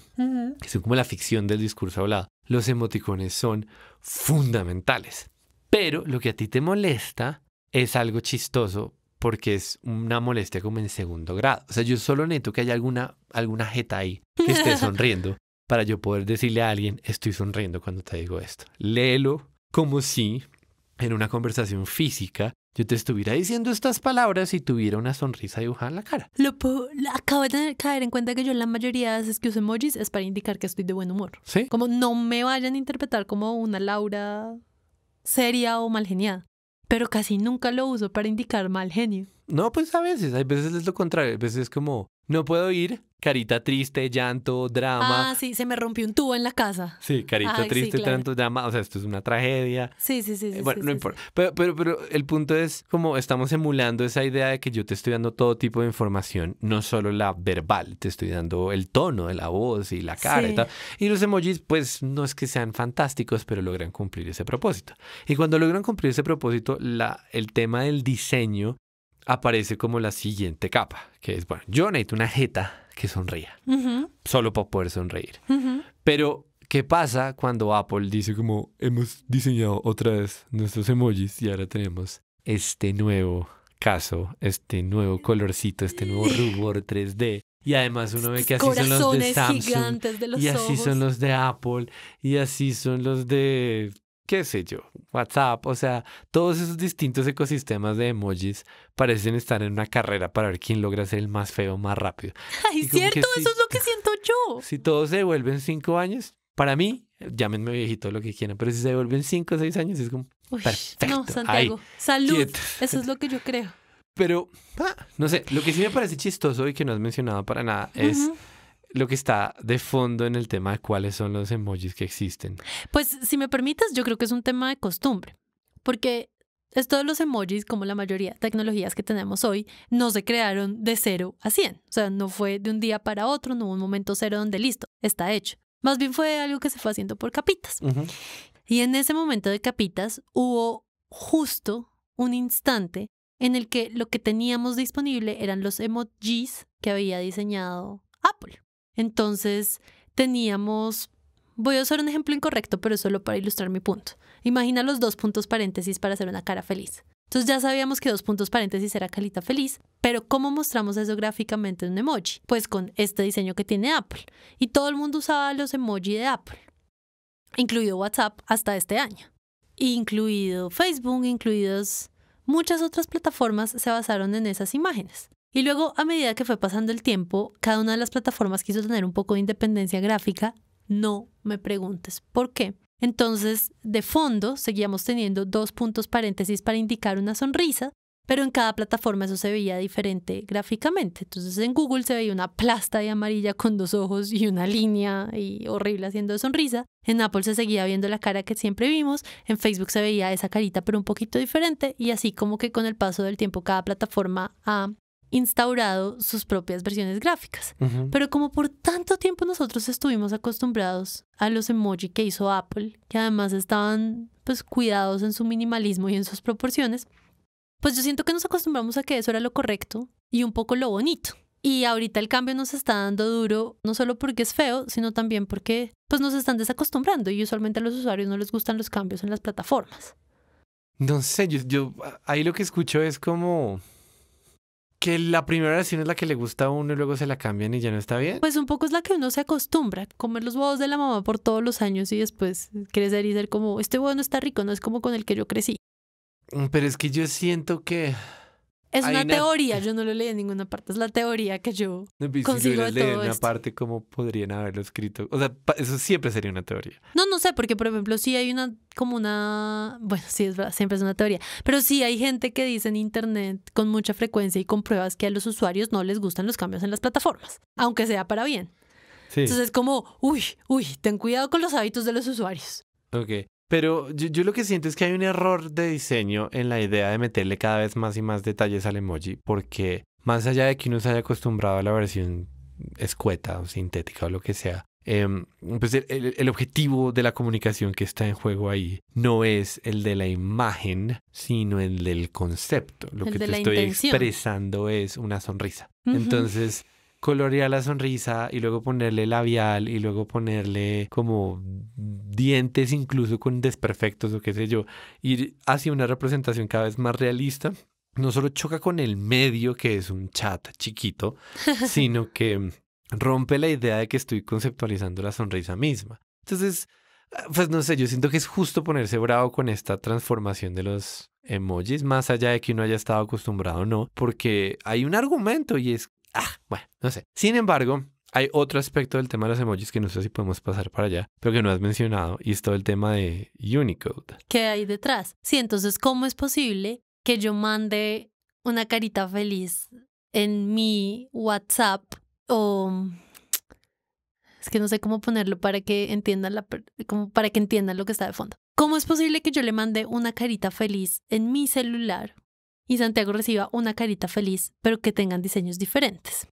que son como la ficción del discurso hablado, los emoticones son fundamentales. Pero lo que a ti te molesta es algo chistoso porque es una molestia como en segundo grado. O sea, yo solo neto que haya alguna, alguna jeta ahí que esté sonriendo para yo poder decirle a alguien, estoy sonriendo cuando te digo esto. Léelo como si en una conversación física yo te estuviera diciendo estas palabras y tuviera una sonrisa dibujada en la cara. Lo puedo, acabo de tener, caer en cuenta que yo la mayoría de veces que uso emojis es para indicar que estoy de buen humor. Sí. Como no me vayan a interpretar como una Laura seria o mal geniada. Pero casi nunca lo uso para indicar mal genio. No, pues a veces, hay veces es lo contrario, a veces es como, no puedo ir, carita triste, llanto, drama. Ah, sí, se me rompió un tubo en la casa. Sí, carita triste, llanto, drama. O sea, esto es una tragedia. Sí, sí, sí. sí eh, bueno, no importa. Pero, pero, el punto es como estamos emulando esa idea de que yo te estoy dando todo tipo de información, no solo la verbal, te estoy dando el tono de la voz y la cara y tal. Y los emojis, pues no es que sean fantásticos, pero logran cumplir ese propósito. Y cuando logran cumplir ese propósito, el tema del diseño aparece como la siguiente capa, que es, bueno, yo necesito una jeta que sonría, solo para poder sonreír. Pero, ¿qué pasa cuando Apple dice como, hemos diseñado otra vez nuestros emojis y ahora tenemos este nuevo caso, este nuevo colorcito, este nuevo rubor 3D? Y además uno ve que así son los de Samsung, y así son los de Apple, y así son los de qué sé yo, WhatsApp, o sea, todos esos distintos ecosistemas de emojis parecen estar en una carrera para ver quién logra ser el más feo más rápido. Ay, cierto, eso es lo que siento yo. Si todos se devuelven cinco años, para mí, llámenme viejito lo que quieran, pero si se devuelven cinco o seis años es como perfecto. No, Santiago, salud. Eso es lo que yo creo. Pero, ah, no sé, lo que sí me parece chistoso y que no has mencionado para nada es lo que está de fondo en el tema de cuáles son los emojis que existen. Pues si me permitas, yo creo que es un tema de costumbre, porque todos los emojis, como la mayoría de tecnologías que tenemos hoy, no se crearon de cero a cien. O sea, no fue de un día para otro, no hubo un momento cero donde listo, está hecho. Más bien fue algo que se fue haciendo por capitas. Y en ese momento de capitas hubo justo un instante en el que lo que teníamos disponible eran los emojis que había diseñado entonces teníamos, voy a usar un ejemplo incorrecto, pero solo para ilustrar mi punto. Imagina los dos puntos paréntesis para hacer una cara feliz. Entonces ya sabíamos que dos puntos paréntesis era calita feliz, pero ¿cómo mostramos eso gráficamente en un emoji? Pues con este diseño que tiene Apple. Y todo el mundo usaba los emoji de Apple, incluido WhatsApp hasta este año, incluido Facebook, incluidos muchas otras plataformas se basaron en esas imágenes. Y luego, a medida que fue pasando el tiempo, cada una de las plataformas quiso tener un poco de independencia gráfica. No me preguntes por qué. Entonces, de fondo, seguíamos teniendo dos puntos paréntesis para indicar una sonrisa, pero en cada plataforma eso se veía diferente gráficamente. Entonces, en Google se veía una plasta de amarilla con dos ojos y una línea horrible haciendo sonrisa. En Apple se seguía viendo la cara que siempre vimos. En Facebook se veía esa carita, pero un poquito diferente. Y así como que con el paso del tiempo, cada plataforma ha instaurado sus propias versiones gráficas. Pero como por tanto tiempo nosotros estuvimos acostumbrados a los emoji que hizo Apple, que además estaban pues cuidados en su minimalismo y en sus proporciones, pues yo siento que nos acostumbramos a que eso era lo correcto y un poco lo bonito. Y ahorita el cambio nos está dando duro, no solo porque es feo, sino también porque pues nos están desacostumbrando y usualmente a los usuarios no les gustan los cambios en las plataformas. No sé, yo ahí lo que escucho es como que la primera versión es la que le gusta a uno y luego se la cambian y ya no está bien. Pues un poco es la que uno se acostumbra, comer los huevos de la mamá por todos los años y después crecer y ser como, este huevo no está rico, no es como con el que yo crecí. Mm, pero es que yo siento que es una, teoría, yo no lo leí en ninguna parte, es la teoría que yo si consigo de todo una parte, ¿cómo podrían haberlo escrito? O sea, eso siempre sería una teoría. No, no sé, porque por ejemplo, si hay una, como una, bueno, sí, es verdad, siempre es una teoría, pero sí hay gente que dice en Internet con mucha frecuencia y con pruebas que a los usuarios no les gustan los cambios en las plataformas, aunque sea para bien. Entonces es como, uy, uy, ten cuidado con los hábitos de los usuarios. Ok. Pero yo, lo que siento es que hay un error de diseño en la idea de meterle cada vez más y más detalles al emoji, porque más allá de que uno se haya acostumbrado a la versión escueta o sintética o lo que sea, em, pues el, objetivo de la comunicación que está en juego ahí no es el de la imagen, sino el del concepto. Lo que te estoy expresando es una sonrisa. Entonces, colorear la sonrisa y luego ponerle labial y luego ponerle como dientes incluso con desperfectos o qué sé yo, ir hacia una representación cada vez más realista, no solo choca con el medio que es un chat chiquito, sino que rompe la idea de que estoy conceptualizando la sonrisa misma. Entonces, pues no sé, yo siento que es justo ponerse bravo con esta transformación de los emojis, más allá de que uno haya estado acostumbrado o no, porque hay un argumento y es Ah, bueno, no sé. Sin embargo, hay otro aspecto del tema de los emojis que no sé si podemos pasar para allá, pero que no has mencionado, y es todo el tema de Unicode. ¿Qué hay detrás? Sí, entonces, ¿cómo es posible que yo mande una carita feliz en mi WhatsApp o... Es que no sé cómo ponerlo para que entiendan, la, como para que entiendan lo que está de fondo. ¿Cómo es posible que yo le mande una carita feliz en mi celular y Santiago reciba una carita feliz, pero que tengan diseños diferentes.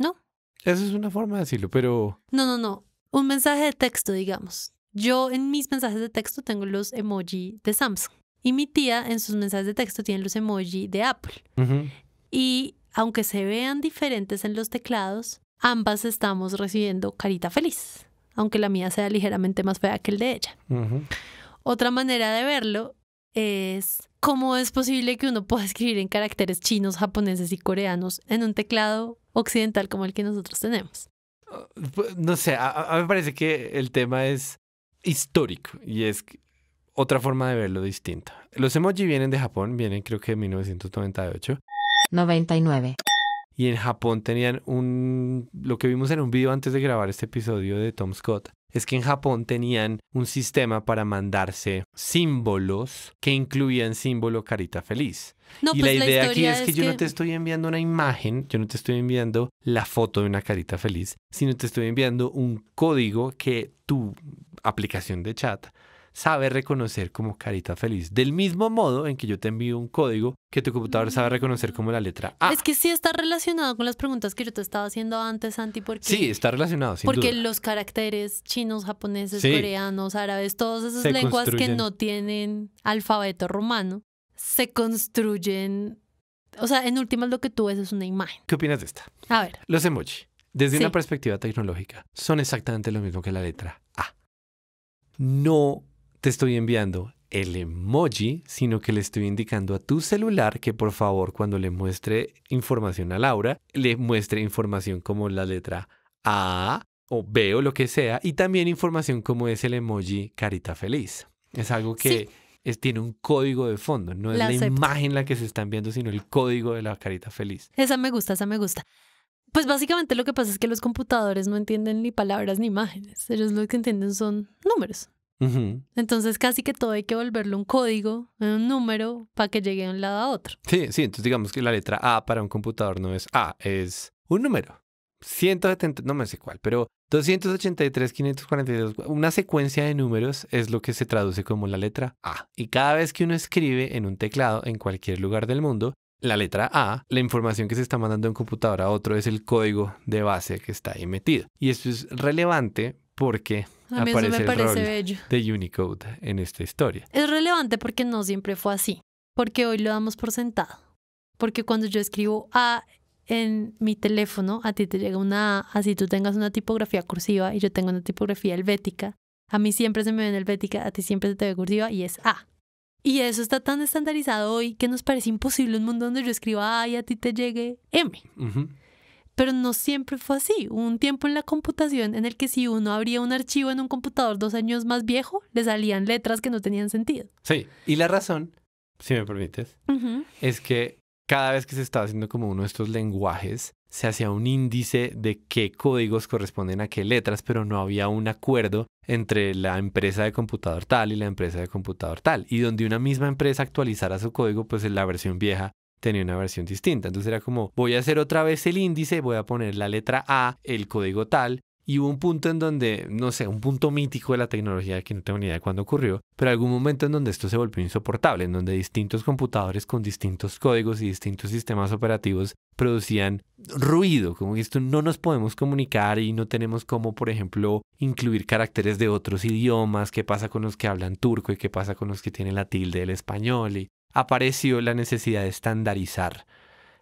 ¿No? Esa es una forma de decirlo, pero... No, no, no. Un mensaje de texto, digamos. Yo en mis mensajes de texto tengo los emoji de Samsung y mi tía en sus mensajes de texto tiene los emoji de Apple. Y aunque se vean diferentes en los teclados, ambas estamos recibiendo carita feliz, aunque la mía sea ligeramente más fea que el de ella. Otra manera de verlo es cómo es posible que uno pueda escribir en caracteres chinos, japoneses y coreanos en un teclado occidental como el que nosotros tenemos. No sé, a, mí me parece que el tema es histórico y es otra forma de verlo distinta. Los emoji vienen de Japón, vienen creo que de 1998. 99. Y en Japón tenían un, lo que vimos en un video antes de grabar este episodio de Tom Scott, es que en Japón tenían un sistema para mandarse símbolos que incluían símbolo carita feliz. y pues la idea aquí es, que yo no te estoy enviando una imagen, yo no te estoy enviando la foto de una carita feliz, sino te estoy enviando un código que tu aplicación de chat sabe reconocer como carita feliz. Del mismo modo en que yo te envío un código que tu computador sabe mm. reconocer como la letra A. Es que sí está relacionado con las preguntas que yo te estaba haciendo antes, Santi, porque... Sí, está relacionado, Porque los caracteres chinos, japoneses, coreanos, árabes, todas esas lenguas que no tienen alfabeto romano, se construyen... O sea, en últimas lo que tú ves es una imagen. ¿Qué opinas de esta? A ver. Los emoji, desde una perspectiva tecnológica, son exactamente lo mismo que la letra A. No te estoy enviando el emoji, sino que le estoy indicando a tu celular que por favor cuando le muestre información a Laura, le muestre información como la letra A o B o lo que sea, y también información como es el emoji carita feliz. Es algo que tiene un código de fondo, no es la, la imagen la que se está enviando, sino el código de la carita feliz. Esa me gusta, esa me gusta. Pues básicamente lo que pasa es que los computadores no entienden ni palabras ni imágenes, ellos lo que entienden son números. Entonces casi que todo hay que volverlo un código, un número, para que llegue de un lado a otro. Sí, sí, entonces digamos que la letra A para un computador no es A, es un número. 170, no me sé cuál, pero 283, 542, una secuencia de números es lo que se traduce como la letra A. Y cada vez que uno escribe en un teclado en cualquier lugar del mundo, la letra A, la información que se está mandando de un computador a otro es el código de base que está ahí metido. Y esto es relevante porque a mí eso me parece bello. de Unicode en esta historia. Es relevante porque no siempre fue así, porque hoy lo damos por sentado. Porque cuando yo escribo A en mi teléfono, a ti te llega una A, así tú tengas una tipografía cursiva y yo tengo una tipografía helvética. A mí siempre se me ve en helvética, a ti siempre se te ve cursiva y es A. Y eso está tan estandarizado hoy que nos parece imposible un mundo donde yo escriba A y a ti te llegue M. Pero no siempre fue así. Hubo un tiempo en la computación en el que si uno abría un archivo en un computador dos años más viejo, le salían letras que no tenían sentido. Sí, y la razón, si me permites, es que cada vez que se estaba haciendo como uno de estos lenguajes, se hacía un índice de qué códigos corresponden a qué letras, pero no había un acuerdo entre la empresa de computador tal y la empresa de computador tal. Y donde una misma empresa actualizara su código, pues en la versión vieja tenía una versión distinta. Entonces era como, voy a hacer otra vez el índice, voy a poner la letra A, el código tal, y hubo un punto en donde, no sé, un punto mítico de la tecnología que no tengo ni idea de cuándo ocurrió, pero algún momento en donde esto se volvió insoportable, en donde distintos computadores con distintos códigos y distintos sistemas operativos producían ruido, como que esto no nos podemos comunicar y no tenemos cómo, por ejemplo, incluir caracteres de otros idiomas, qué pasa con los que hablan turco y qué pasa con los que tienen la tilde del español y apareció la necesidad de estandarizar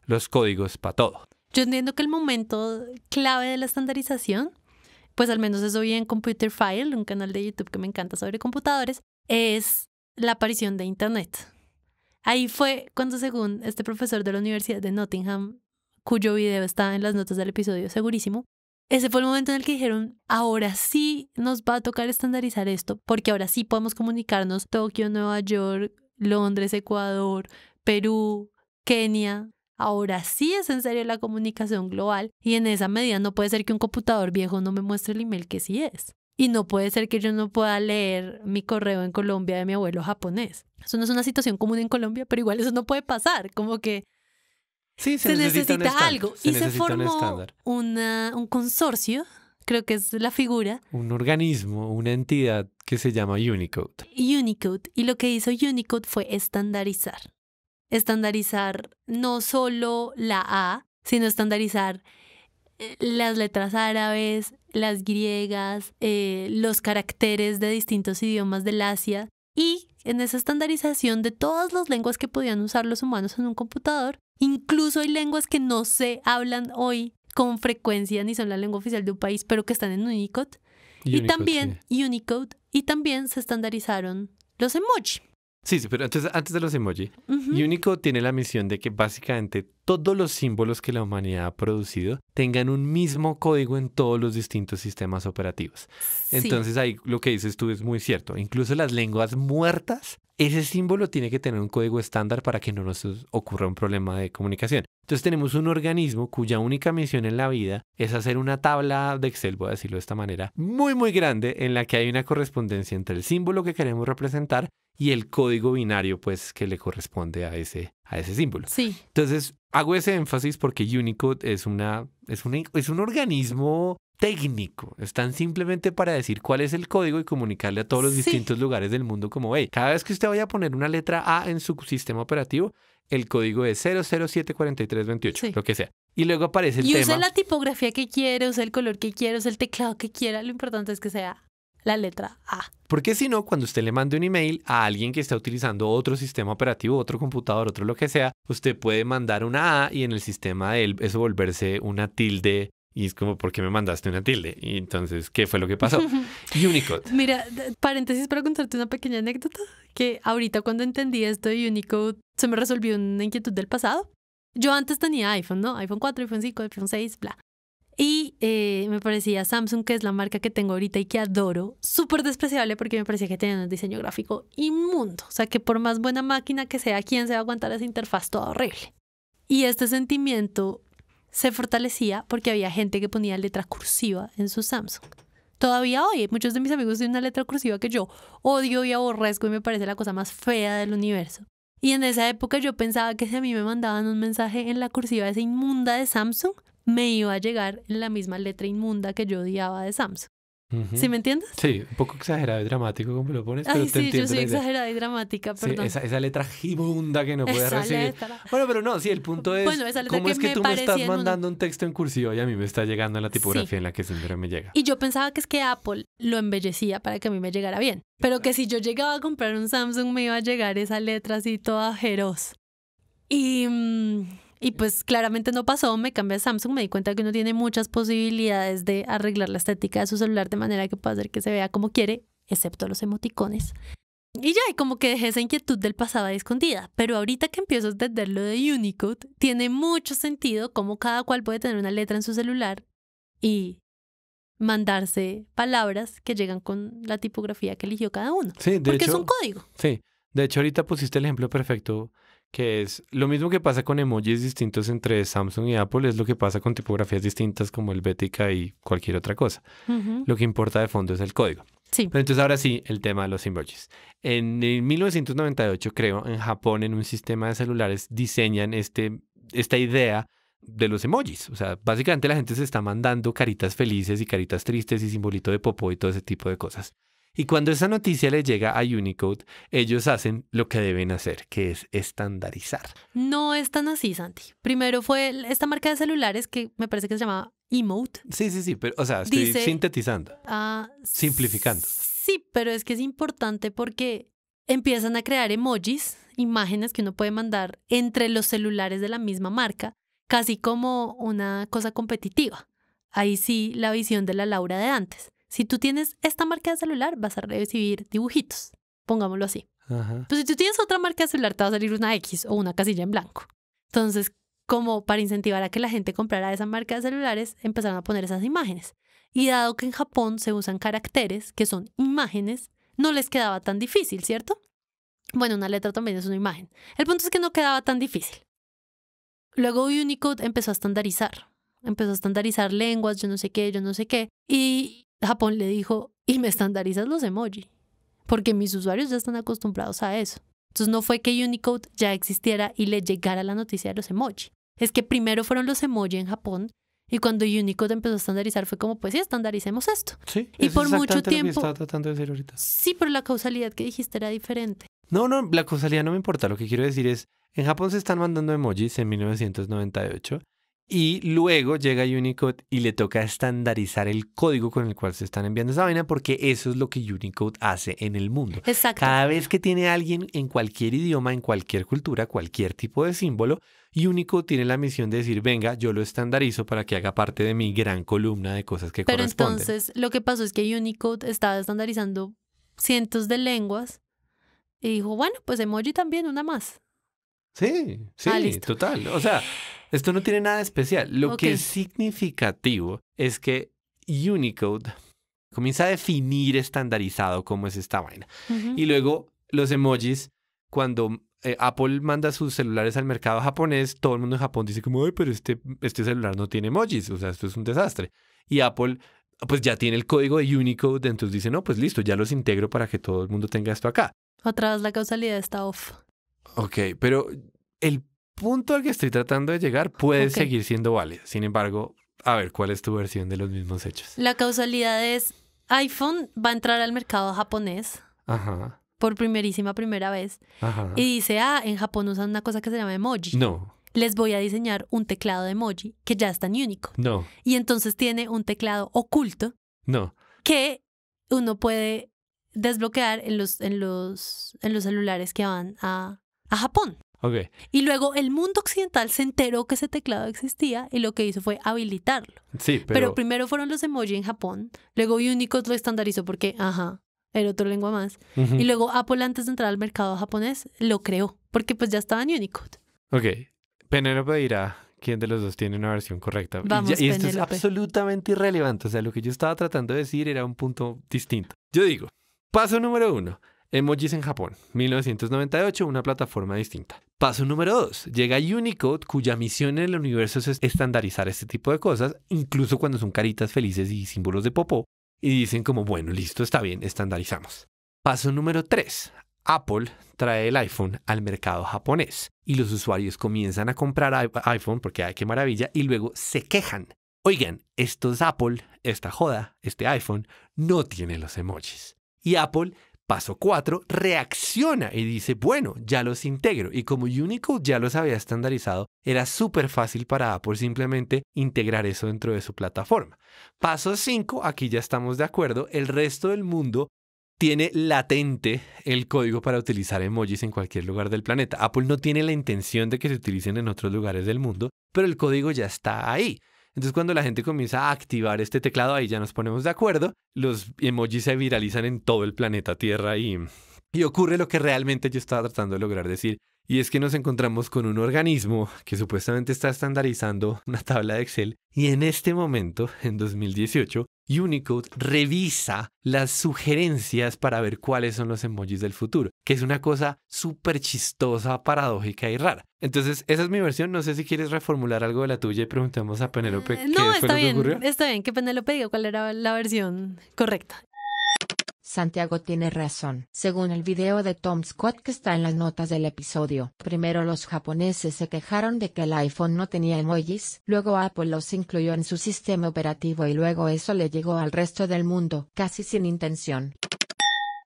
los códigos para todo. Yo entiendo que el momento clave de la estandarización, pues al menos eso vi en Computer File, un canal de YouTube que me encanta sobre computadores, es la aparición de Internet. Ahí fue cuando, según este profesor de la Universidad de Nottingham, cuyo video está en las notas del episodio, segurísimo, ese fue el momento en el que dijeron, ahora sí nos va a tocar estandarizar esto, porque ahora sí podemos comunicarnos Tokio, Nueva York, Londres, Ecuador, Perú, Kenia. Ahora sí es en serio la comunicación global y en esa medida no puede ser que un computador viejo no me muestre el email que sí es. Y no puede ser que yo no pueda leer mi correo en Colombia de mi abuelo japonés. Eso no es una situación común en Colombia, pero igual eso no puede pasar. Como que se, necesita, algo. y se formó un consorcio creo que es la figura. Un organismo, una entidad que se llama Unicode. Unicode. Y lo que hizo Unicode fue estandarizar. Estandarizar no solo la A, sino estandarizar eh, las letras árabes, las griegas, eh, los caracteres de distintos idiomas del Asia. Y en esa estandarización de todas las lenguas que podían usar los humanos en un computador, incluso hay lenguas que no se hablan hoy con frecuencia ni son la lengua oficial de un país, pero que están en Unicode. Y, también Unicode. Y también se estandarizaron los emoji. Sí, sí, pero antes, antes de los emoji, Unicode tiene la misión de que básicamente todos los símbolos que la humanidad ha producido tengan un mismo código en todos los distintos sistemas operativos. Entonces ahí lo que dices tú es muy cierto. Incluso las lenguas muertas, ese símbolo tiene que tener un código estándar para que no nos ocurra un problema de comunicación. Entonces tenemos un organismo cuya única misión en la vida es hacer una tabla de Excel, voy a decirlo de esta manera, muy muy grande en la que hay una correspondencia entre el símbolo que queremos representar y el código binario pues que le corresponde a ese, a ese símbolo. Sí. Entonces Hago ese énfasis porque Unicode es, una, es, es un organismo técnico. Están simplemente para decir cuál es el código y comunicarle a todos los distintos lugares del mundo como, hey, cada vez que usted vaya a poner una letra A en su sistema operativo, el código es 0074328, lo que sea. Y luego aparece el y tema. Y usa la tipografía que quiera, usa el color que quiera, usa el teclado que quiera. Lo importante es que sea la letra A. Porque si no, cuando usted le mande un email a alguien que está utilizando otro sistema operativo, otro computador, otro lo que sea, usted puede mandar una A y en el sistema de él eso volverse una tilde. Y es como, ¿por qué me mandaste una tilde? Y entonces, ¿qué fue lo que pasó? Unicode. Mira, paréntesis para contarte una pequeña anécdota, que ahorita cuando entendí esto de Unicode, se me resolvió una inquietud del pasado. Yo antes tenía iPhone, ¿no? iPhone 4, iPhone 5, iPhone 6, bla. Y eh, me parecía Samsung, que es la marca que tengo ahorita y que adoro, súper despreciable porque me parecía que tenía un diseño gráfico inmundo. O sea, que por más buena máquina que sea, ¿quién se va a aguantar esa interfaz todo horrible? Y este sentimiento se fortalecía porque había gente que ponía letra cursiva en su Samsung. Todavía hoy, muchos de mis amigos tienen una letra cursiva que yo odio y aborrezco y me parece la cosa más fea del universo. Y en esa época yo pensaba que si a mí me mandaban un mensaje en la cursiva esa inmunda de Samsung, me iba a llegar en la misma letra inmunda que yo odiaba de Samsung. ¿Sí me entiendes? Sí, un poco exagerado y dramático como lo pones, pero Ay, sí, Yo soy exagerada y dramática, perdón. esa, esa, letra gibunda que no puedes recibir. Bueno, pero no, sí, el punto es bueno, cómo es que tú me estás mandando un... texto en cursivo y a mí me está llegando la tipografía en la que siempre me llega. Y yo pensaba que es que Apple lo embellecía para que a mí me llegara bien, pero que si yo llegaba a comprar un Samsung me iba a llegar esa letra así toda feroz. Y... Mm, y pues claramente no pasó, me cambié a Samsung, me di cuenta que uno tiene muchas posibilidades de arreglar la estética de su celular de manera que pueda hacer que se vea como quiere, excepto los emoticones. Y ya, y como que dejé esa inquietud del pasado escondida, pero ahorita que empiezo a entender lo de Unicode, tiene mucho sentido cómo cada cual puede tener una letra en su celular y mandarse palabras que llegan con la tipografía que eligió cada uno. Sí, de porque hecho, es un código. Sí, de hecho ahorita pusiste el ejemplo perfecto que es lo mismo que pasa con emojis distintos entre Samsung y Apple, es lo que pasa con tipografías distintas como el Bética y cualquier otra cosa. Lo que importa de fondo es el código. Sí. Pero entonces ahora sí, el tema de los emojis. En, 1998, creo, en Japón, en un sistema de celulares, diseñan este, esta idea de los emojis. O sea, básicamente la gente se está mandando caritas felices y caritas tristes y simbolito de popó y todo ese tipo de cosas. Y cuando esa noticia le llega a Unicode, ellos hacen lo que deben hacer, que es estandarizar. No es tan así, Santi. Primero fue esta marca de celulares que me parece que se llamaba Emote. Sí, sí, sí, pero, o sea, estoy sintetizando. Ah, simplificando. Sí, pero es que es importante porque empiezan a crear emojis, imágenes que uno puede mandar entre los celulares de la misma marca, casi como una cosa competitiva. Ahí sí la visión de la Laura de antes. Si tú tienes esta marca de celular, vas a recibir dibujitos, pongámoslo así. Ajá. Pero pues, si tú tienes otra marca de celular, te va a salir una X o una casilla en blanco. Entonces, como para incentivar a que la gente comprara esa marca de celulares, empezaron a poner esas imágenes. Y dado que en Japón se usan caracteres, que son imágenes, no les quedaba tan difícil, ¿cierto? Bueno, una letra también es una imagen. El punto es que no quedaba tan difícil. Luego Unicode empezó a estandarizar. Empezó a estandarizar lenguas, yo no sé qué, yo no sé qué. Y Japón le dijo, y me estandarizas los emoji, porque mis usuarios ya están acostumbrados a eso. Entonces no fue que Unicode ya existiera y le llegara la noticia de los emoji. Es que primero fueron los emoji en Japón y cuando Unicode empezó a estandarizar fue como, pues sí, estandaricemos esto. Sí, y por mucho tiempo... Lo tratando de decir ahorita. Sí, pero la causalidad que dijiste era diferente. No, no, la causalidad no me importa. Lo que quiero decir es, en Japón se están mandando emojis en 1998 y luego llega Unicode y le toca estandarizar el código con el cual se están enviando esa vaina, porque eso es lo que Unicode hace en el mundo. Exacto. Cada vez que tiene alguien en cualquier idioma, en cualquier cultura, cualquier tipo de símbolo, Unicode tiene la misión de decir, venga, yo lo estandarizo para que haga parte de mi gran columna de cosas que Pero entonces lo que pasó es que Unicode estaba estandarizando cientos de lenguas y dijo, bueno, pues emoji también, una más. Sí, sí, ah, total. O sea, esto no tiene nada especial. Lo que es significativo es que Unicode comienza a definir estandarizado cómo es esta vaina. Y luego los emojis, cuando eh, Apple manda sus celulares al mercado japonés, todo el mundo en Japón dice como, ay, pero este, este celular no tiene emojis, o sea, esto es un desastre. Y Apple pues ya tiene el código de Unicode, entonces dice, no, pues listo, ya los integro para que todo el mundo tenga esto acá. Otra vez la causalidad está off. Ok, pero el punto al que estoy tratando de llegar puede seguir siendo válido. Sin embargo, a ver, ¿cuál es tu versión de los mismos hechos? La causalidad es iPhone va a entrar al mercado japonés. Por primerísima primera vez. Y dice, ah, en Japón usan una cosa que se llama emoji. No. Les voy a diseñar un teclado de emoji que ya es tan único. No. Y entonces tiene un teclado oculto. No. Que uno puede desbloquear en los, en los, en los celulares que van a a Japón. Okay. Y luego el mundo occidental se enteró que ese teclado existía y lo que hizo fue habilitarlo. Sí, pero... pero primero fueron los emoji en Japón, luego Unicode lo estandarizó porque, ajá, era otra lengua más. Y luego Apple antes de entrar al mercado japonés lo creó, porque pues ya estaba en Unicode. Ok, Penelope dirá quién de los dos tiene una versión correcta. Vamos, y, y esto es absolutamente irrelevante, o sea, lo que yo estaba tratando de decir era un punto distinto. Yo digo, paso número uno, Emojis en Japón, 1998, una plataforma distinta. Paso número 2. Llega Unicode, cuya misión en el universo es estandarizar este tipo de cosas, incluso cuando son caritas felices y símbolos de popó, y dicen como, bueno, listo, está bien, estandarizamos. Paso número 3. Apple trae el iPhone al mercado japonés y los usuarios comienzan a comprar iPhone porque hay que maravilla y luego se quejan. Oigan, estos Apple, esta joda, este iPhone, no tiene los emojis. Y Apple Paso 4, reacciona y dice, bueno, ya los integro. Y como Unicode ya los había estandarizado, era súper fácil para Apple simplemente integrar eso dentro de su plataforma. Paso 5, aquí ya estamos de acuerdo, el resto del mundo tiene latente el código para utilizar emojis en cualquier lugar del planeta. Apple no tiene la intención de que se utilicen en otros lugares del mundo, pero el código ya está ahí. Entonces cuando la gente comienza a activar este teclado, ahí ya nos ponemos de acuerdo, los emojis se viralizan en todo el planeta Tierra y, y ocurre lo que realmente yo estaba tratando de lograr decir. Y es que nos encontramos con un organismo que supuestamente está estandarizando una tabla de Excel y en este momento, en 2018, Unicode revisa las sugerencias para ver cuáles son los emojis del futuro, que es una cosa súper chistosa, paradójica y rara. Entonces, esa es mi versión. No sé si quieres reformular algo de la tuya y preguntemos a Penélope mm, qué fue lo que bien, Está bien, que Penélope diga cuál era la versión correcta. Santiago tiene razón. Según el video de Tom Scott que está en las notas del episodio, primero los japoneses se quejaron de que el iPhone no tenía emojis, luego Apple los incluyó en su sistema operativo y luego eso le llegó al resto del mundo, casi sin intención.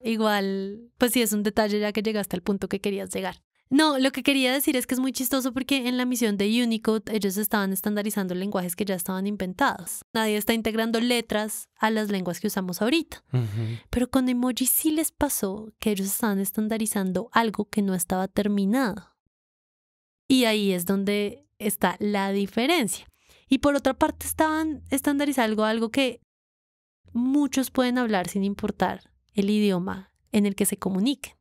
Igual, pues sí es un detalle ya que llegaste al punto que querías llegar. No, lo que quería decir es que es muy chistoso porque en la misión de Unicode ellos estaban estandarizando lenguajes que ya estaban inventados. Nadie está integrando letras a las lenguas que usamos ahorita. Pero con emoji sí les pasó que ellos estaban estandarizando algo que no estaba terminado. Y ahí es donde está la diferencia. Y por otra parte estaban estandarizando algo, que muchos pueden hablar sin importar el idioma en el que se comuniquen.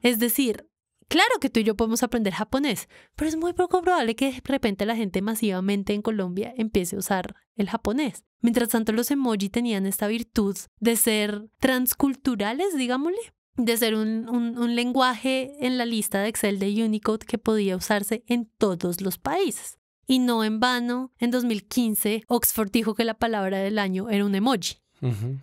Es decir, Claro que tú y yo podemos aprender japonés, pero es muy poco probable que de repente la gente masivamente en Colombia empiece a usar el japonés. Mientras tanto, los emoji tenían esta virtud de ser transculturales, digámosle, de ser un, lenguaje en la lista de Excel de Unicode que podía usarse en todos los países. Y no en vano, en 2015 Oxford dijo que la palabra del año era un emoji.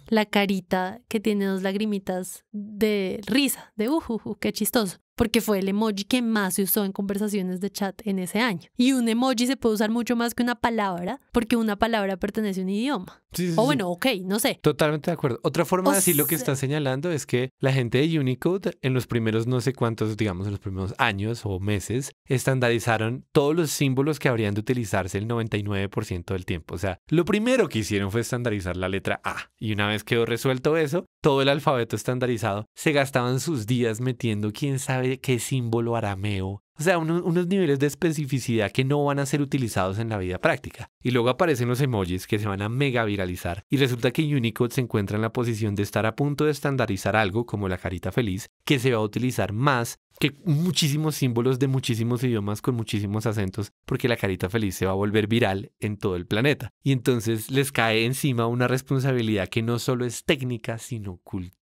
La carita que tiene dos lagrimitas de risa, de ujuju, uh, uh, uh, qué chistoso porque fue el emoji que más se usó en conversaciones de chat en ese año. Y un emoji se puede usar mucho más que una palabra, porque una palabra pertenece a un idioma. o bueno, ok, no sé. Totalmente de acuerdo. Otra forma de decir lo que está señalando es que la gente de Unicode en los primeros no sé cuántos, digamos, en los primeros años o meses, estandarizaron todos los símbolos que habrían de utilizarse el 99% del tiempo. O sea, lo primero que hicieron fue estandarizar la letra A. Y una vez quedó resuelto eso, todo el alfabeto estandarizado, se gastaban sus días metiendo quién sabe qué símbolo arameo o sea, unos, niveles de especificidad que no van a ser utilizados en la vida práctica. Y luego aparecen los emojis que se van a mega viralizar y resulta que Unicode se encuentra en la posición de estar a punto de estandarizar algo como la carita feliz que se va a utilizar más que muchísimos símbolos de muchísimos idiomas con muchísimos acentos porque la carita feliz se va a volver viral en todo el planeta. Y entonces les cae encima una responsabilidad que no solo es técnica, sino cultural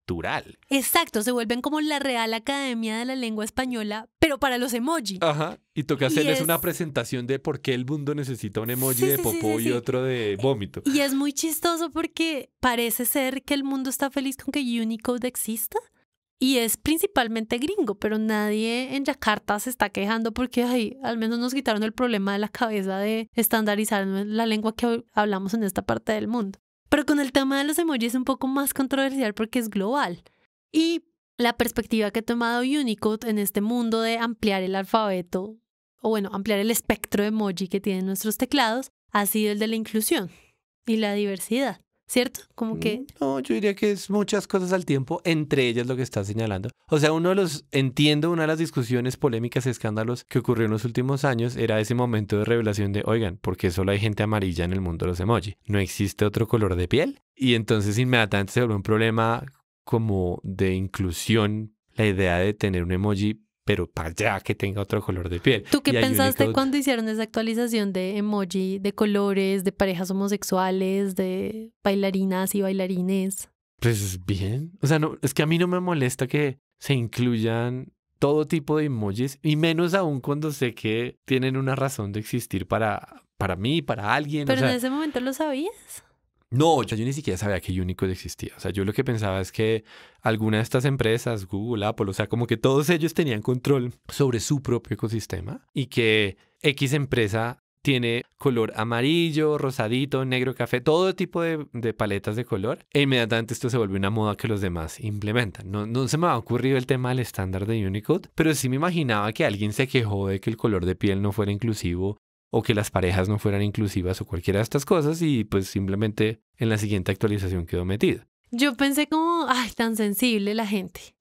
Exacto, se vuelven como la Real Academia de la Lengua Española, pero para los emoji. Ajá, y toca hacerles una presentación de por qué el mundo necesita un emoji de popó y otro de eh, vómito. Y es muy chistoso porque parece ser que el mundo está feliz con que Unicode exista. Y es principalmente gringo, pero nadie en Yakarta se está quejando porque al menos nos quitaron el problema de la cabeza de estandarizar la lengua que hablamos en esta parte del mundo. Pero con el tema de los emojis es un poco más controversial porque es global. Y la perspectiva que ha tomado Unicode en este mundo de ampliar el alfabeto, o bueno, ampliar el espectro de emoji que tienen nuestros teclados, ha sido el de la inclusión y la diversidad. ¿cierto? Como que... Mm, no, yo diría que es muchas cosas al tiempo, entre ellas lo que está señalando. O sea, uno de los, entiendo, una de las discusiones polémicas escándalos que ocurrió en los últimos años era ese momento de revelación de, oigan, ¿por qué solo hay gente amarilla en el mundo de los emoji? ¿No existe otro color de piel? Y entonces inmediatamente se volvió un problema como de inclusión, la idea de tener un emoji pero para ya que tenga otro color de piel. ¿Tú qué pensaste cuando hicieron esa actualización de emoji, de colores, de parejas homosexuales, de bailarinas y bailarines? Pues bien, o sea, no, es que a mí no me molesta que se incluyan todo tipo de emojis y menos aún cuando sé que tienen una razón de existir para, para mí, para alguien. Pero en ese momento lo sabías. No, yo, ni siquiera sabía que Unicode existía. O sea, yo lo que pensaba es que alguna de estas empresas, Google, Apple, o sea, como que todos ellos tenían control sobre su propio ecosistema y que X empresa tiene color amarillo, rosadito, negro, café, todo tipo de, paletas de color. E inmediatamente esto se vuelve una moda que los demás implementan. No, no se me ha ocurrido el tema del estándar de Unicode, pero sí me imaginaba que alguien se quejó de que el color de piel no fuera inclusivo o que las parejas no fueran inclusivas o cualquiera de estas cosas y pues simplemente en la siguiente actualización quedó metida. Yo pensé como, ay, tan sensible la gente.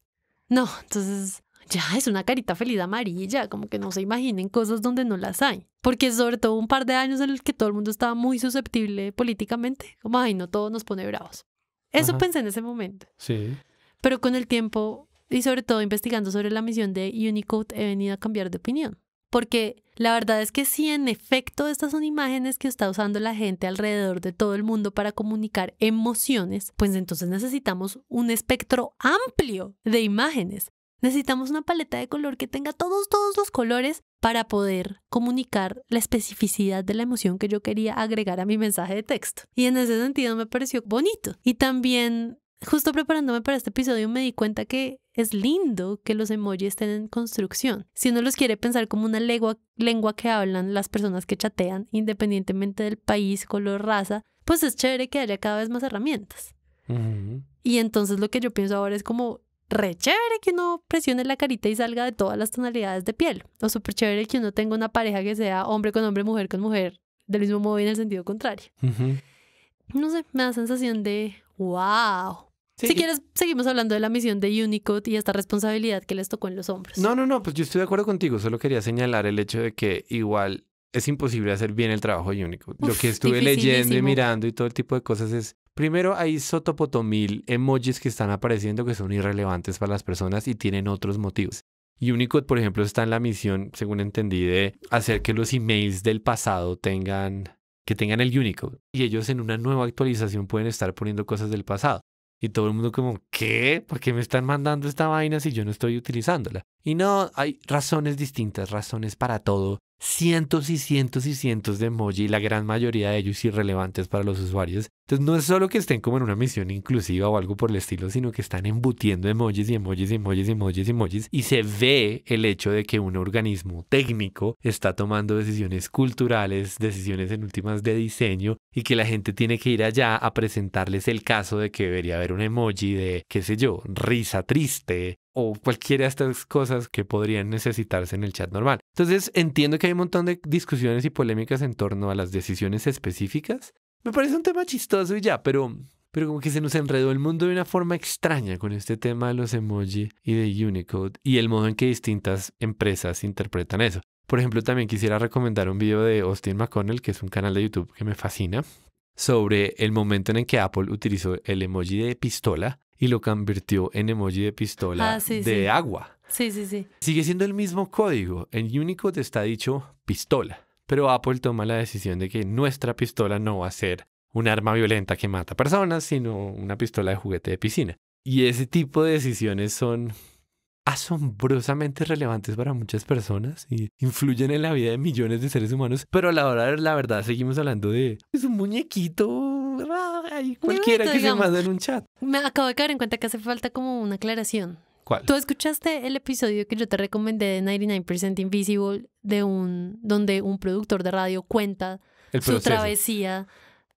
No, entonces ya es una carita feliz amarilla, como que no se imaginen cosas donde no las hay. Porque sobre todo un par de años en el que todo el mundo estaba muy susceptible políticamente, como, ay, no todo nos pone bravos. Eso pensé en ese momento. Sí. Pero con el tiempo y sobre todo investigando sobre la misión de Unicode he venido a cambiar de opinión porque la verdad es que sí, en efecto, estas son imágenes que está usando la gente alrededor de todo el mundo para comunicar emociones, pues entonces necesitamos un espectro amplio de imágenes. Necesitamos una paleta de color que tenga todos, todos los colores para poder comunicar la especificidad de la emoción que yo quería agregar a mi mensaje de texto. Y en ese sentido me pareció bonito. Y también justo preparándome para este episodio me di cuenta que es lindo que los emojis estén en construcción. Si uno los quiere pensar como una lengua, que hablan las personas que chatean, independientemente del país, color, raza, pues es chévere que haya cada vez más herramientas. Y entonces lo que yo pienso ahora es como re chévere que uno presione la carita y salga de todas las tonalidades de piel. O súper chévere que uno tenga una pareja que sea hombre con hombre, mujer con mujer, del mismo modo y en el sentido contrario. No sé, me da sensación de wow si quieres, seguimos hablando de la misión de Unicode y esta responsabilidad que les tocó en los hombros. No, no, no, pues yo estoy de acuerdo contigo, solo quería señalar el hecho de que igual es imposible hacer bien el trabajo de Unicode. Lo que estuve leyendo y mirando y todo el tipo de cosas es, primero hay sotopotomil emojis que están apareciendo que son irrelevantes para las personas y tienen otros motivos. Unicode, por ejemplo, está en la misión, según entendí, de hacer que los emails del pasado tengan que tengan el Unicode. Y ellos en una nueva actualización pueden estar poniendo cosas del pasado. Y todo el mundo como, ¿qué? ¿Por qué me están mandando esta vaina si yo no estoy utilizándola? Y no, hay razones distintas, razones para todo. Cientos y cientos y cientos de emoji, la gran mayoría de ellos irrelevantes para los usuarios. Entonces no es solo que estén como en una misión inclusiva o algo por el estilo, sino que están embutiendo emojis y emojis y emojis y emojis y emojis y se ve el hecho de que un organismo técnico está tomando decisiones culturales, decisiones en últimas de diseño y que la gente tiene que ir allá a presentarles el caso de que debería haber un emoji de, qué sé yo, risa triste, o cualquiera de estas cosas que podrían necesitarse en el chat normal. Entonces entiendo que hay un montón de discusiones y polémicas en torno a las decisiones específicas, me parece un tema chistoso y ya, pero, pero como que se nos enredó el mundo de una forma extraña con este tema de los emoji y de Unicode y el modo en que distintas empresas interpretan eso. Por ejemplo, también quisiera recomendar un video de Austin McConnell, que es un canal de YouTube que me fascina, sobre el momento en el que Apple utilizó el emoji de pistola y lo convirtió en emoji de pistola ah, de agua. Sí, sí, sí. Sigue siendo el mismo código. En Unicode está dicho pistola pero Apple toma la decisión de que nuestra pistola no va a ser un arma violenta que mata personas, sino una pistola de juguete de piscina. Y ese tipo de decisiones son asombrosamente relevantes para muchas personas y influyen en la vida de millones de seres humanos, pero a la hora la verdad seguimos hablando de es pues, un muñequito cualquiera que se manda en un chat. Me acabo de caer en cuenta que hace falta como una aclaración ¿Tú escuchaste el episodio que yo te recomendé de 99% Invisible, de un, donde un productor de radio cuenta su travesía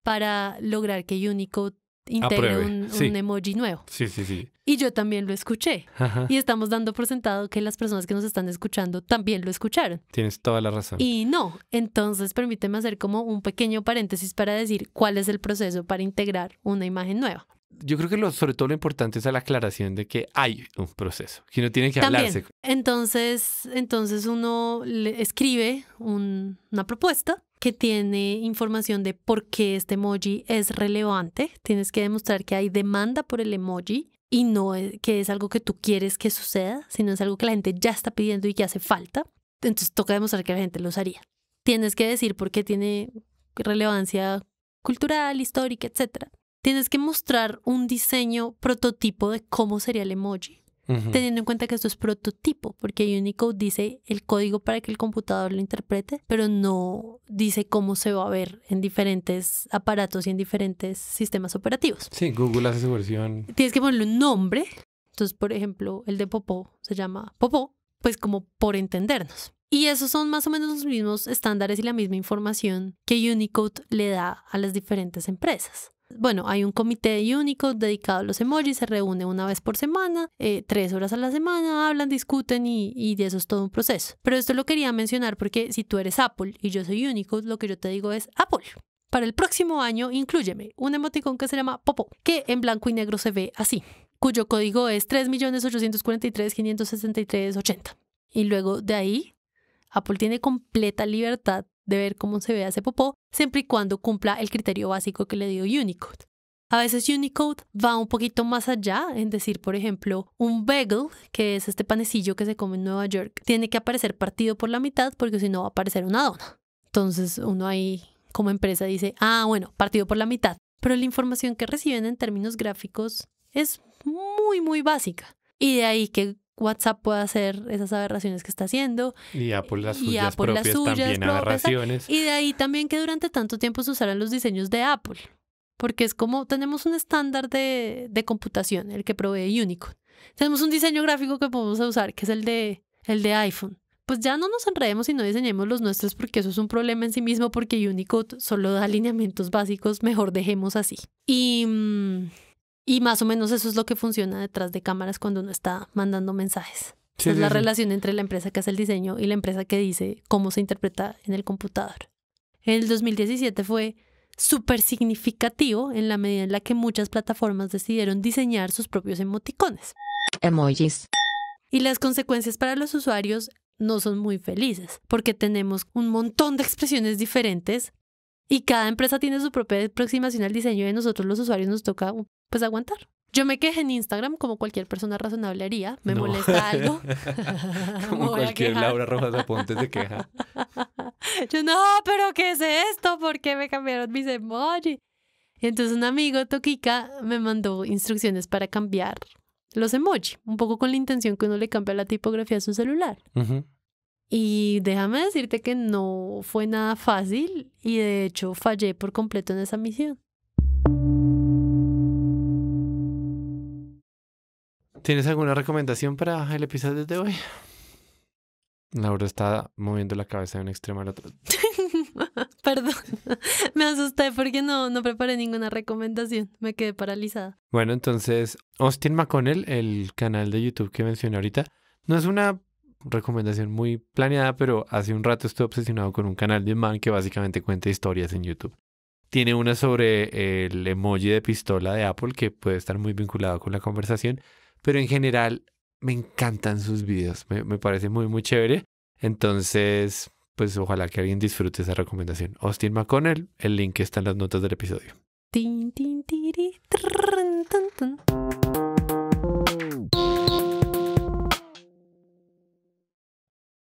para lograr que Unicode integre un, emoji nuevo? Sí, sí, sí. Y yo también lo escuché. Y estamos dando por sentado que las personas que nos están escuchando también lo escucharon. Tienes toda la razón. Y no. Entonces, permíteme hacer como un pequeño paréntesis para decir cuál es el proceso para integrar una imagen nueva yo creo que lo, sobre todo lo importante es la aclaración de que hay un proceso, que no tiene que hablarse. Entonces, entonces uno escribe una propuesta que tiene información de por qué este emoji es relevante. Tienes que demostrar que hay demanda por el emoji y no que es algo que tú quieres que suceda, sino es algo que la gente ya está pidiendo y que hace falta. Entonces toca demostrar que la gente lo usaría. Tienes que decir por qué tiene relevancia cultural, histórica, etcétera tienes que mostrar un diseño prototipo de cómo sería el emoji, teniendo en cuenta que esto es prototipo, porque Unicode dice el código para que el computador lo interprete, pero no dice cómo se va a ver en diferentes aparatos y en diferentes sistemas operativos. Sí, Google hace su versión. Tienes que ponerle un nombre. Entonces, por ejemplo, el de Popó se llama Popó, pues como por entendernos. Y esos son más o menos los mismos estándares y la misma información que Unicode le da a las diferentes empresas. Bueno, hay un comité de Unicode dedicado a los emojis, se reúne una vez por semana, eh, tres horas a la semana, hablan, discuten y, y eso es todo un proceso. Pero esto lo quería mencionar porque si tú eres Apple y yo soy Unicode, lo que yo te digo es Apple. Para el próximo año, incluyeme un emoticón que se llama Popo, que en blanco y negro se ve así, cuyo código es 3.843.563.80. Y luego de ahí, Apple tiene completa libertad de ver cómo se ve ese popó, siempre y cuando cumpla el criterio básico que le dio Unicode. A veces Unicode va un poquito más allá en decir, por ejemplo, un bagel, que es este panecillo que se come en Nueva York, tiene que aparecer partido por la mitad porque si no va a aparecer una dona. Entonces uno ahí como empresa dice, ah, bueno, partido por la mitad. Pero la información que reciben en términos gráficos es muy, muy básica. Y de ahí que WhatsApp puede hacer esas aberraciones que está haciendo. Y Apple las suyas, y propias, también aberraciones. Y de ahí también que durante tanto tiempo se usaran los diseños de Apple. Porque es como tenemos un estándar de, de computación, el que provee Unicode. Tenemos un diseño gráfico que podemos usar, que es el de, el de iPhone pues ya no nos enredemos y no diseñemos los nuestros porque eso es un problema en sí mismo porque Unicode solo da alineamientos básicos, mejor dejemos así. Y mm, y más o menos eso es lo que funciona detrás de cámaras cuando uno está mandando mensajes. es la relación entre la empresa que hace el diseño y la empresa que dice cómo se interpreta en el computador. El 2017 fue súper significativo en la medida en la que muchas plataformas decidieron diseñar sus propios emoticones. Emojis. Y las consecuencias para los usuarios no son muy felices, porque tenemos un montón de expresiones diferentes y cada empresa tiene su propia aproximación al diseño y nosotros los usuarios nos toca uh, pues aguantar. Yo me quejé en Instagram como cualquier persona razonable haría, me molesta algo. como cualquier Laura Rojas Aponte de queja. Yo no, pero ¿qué es esto? ¿Por qué me cambiaron mis emojis? entonces un amigo, Toquica, me mandó instrucciones para cambiar los emojis, un poco con la intención que uno le cambie la tipografía a su celular. Y déjame decirte que no fue nada fácil y de hecho fallé por completo en esa misión. ¿Tienes alguna recomendación para el episodio de hoy? Laura está moviendo la cabeza de un extremo al otro. Perdón, me asusté porque no, no preparé ninguna recomendación, me quedé paralizada. Bueno, entonces, Austin McConnell, el canal de YouTube que mencioné ahorita, no es una recomendación muy planeada, pero hace un rato estoy obsesionado con un canal de man que básicamente cuenta historias en YouTube. Tiene una sobre el emoji de pistola de Apple que puede estar muy vinculado con la conversación, pero en general me encantan sus videos, me, parece muy, muy chévere. Entonces, pues ojalá que alguien disfrute esa recomendación. Austin McConnell, el link está en las notas del episodio.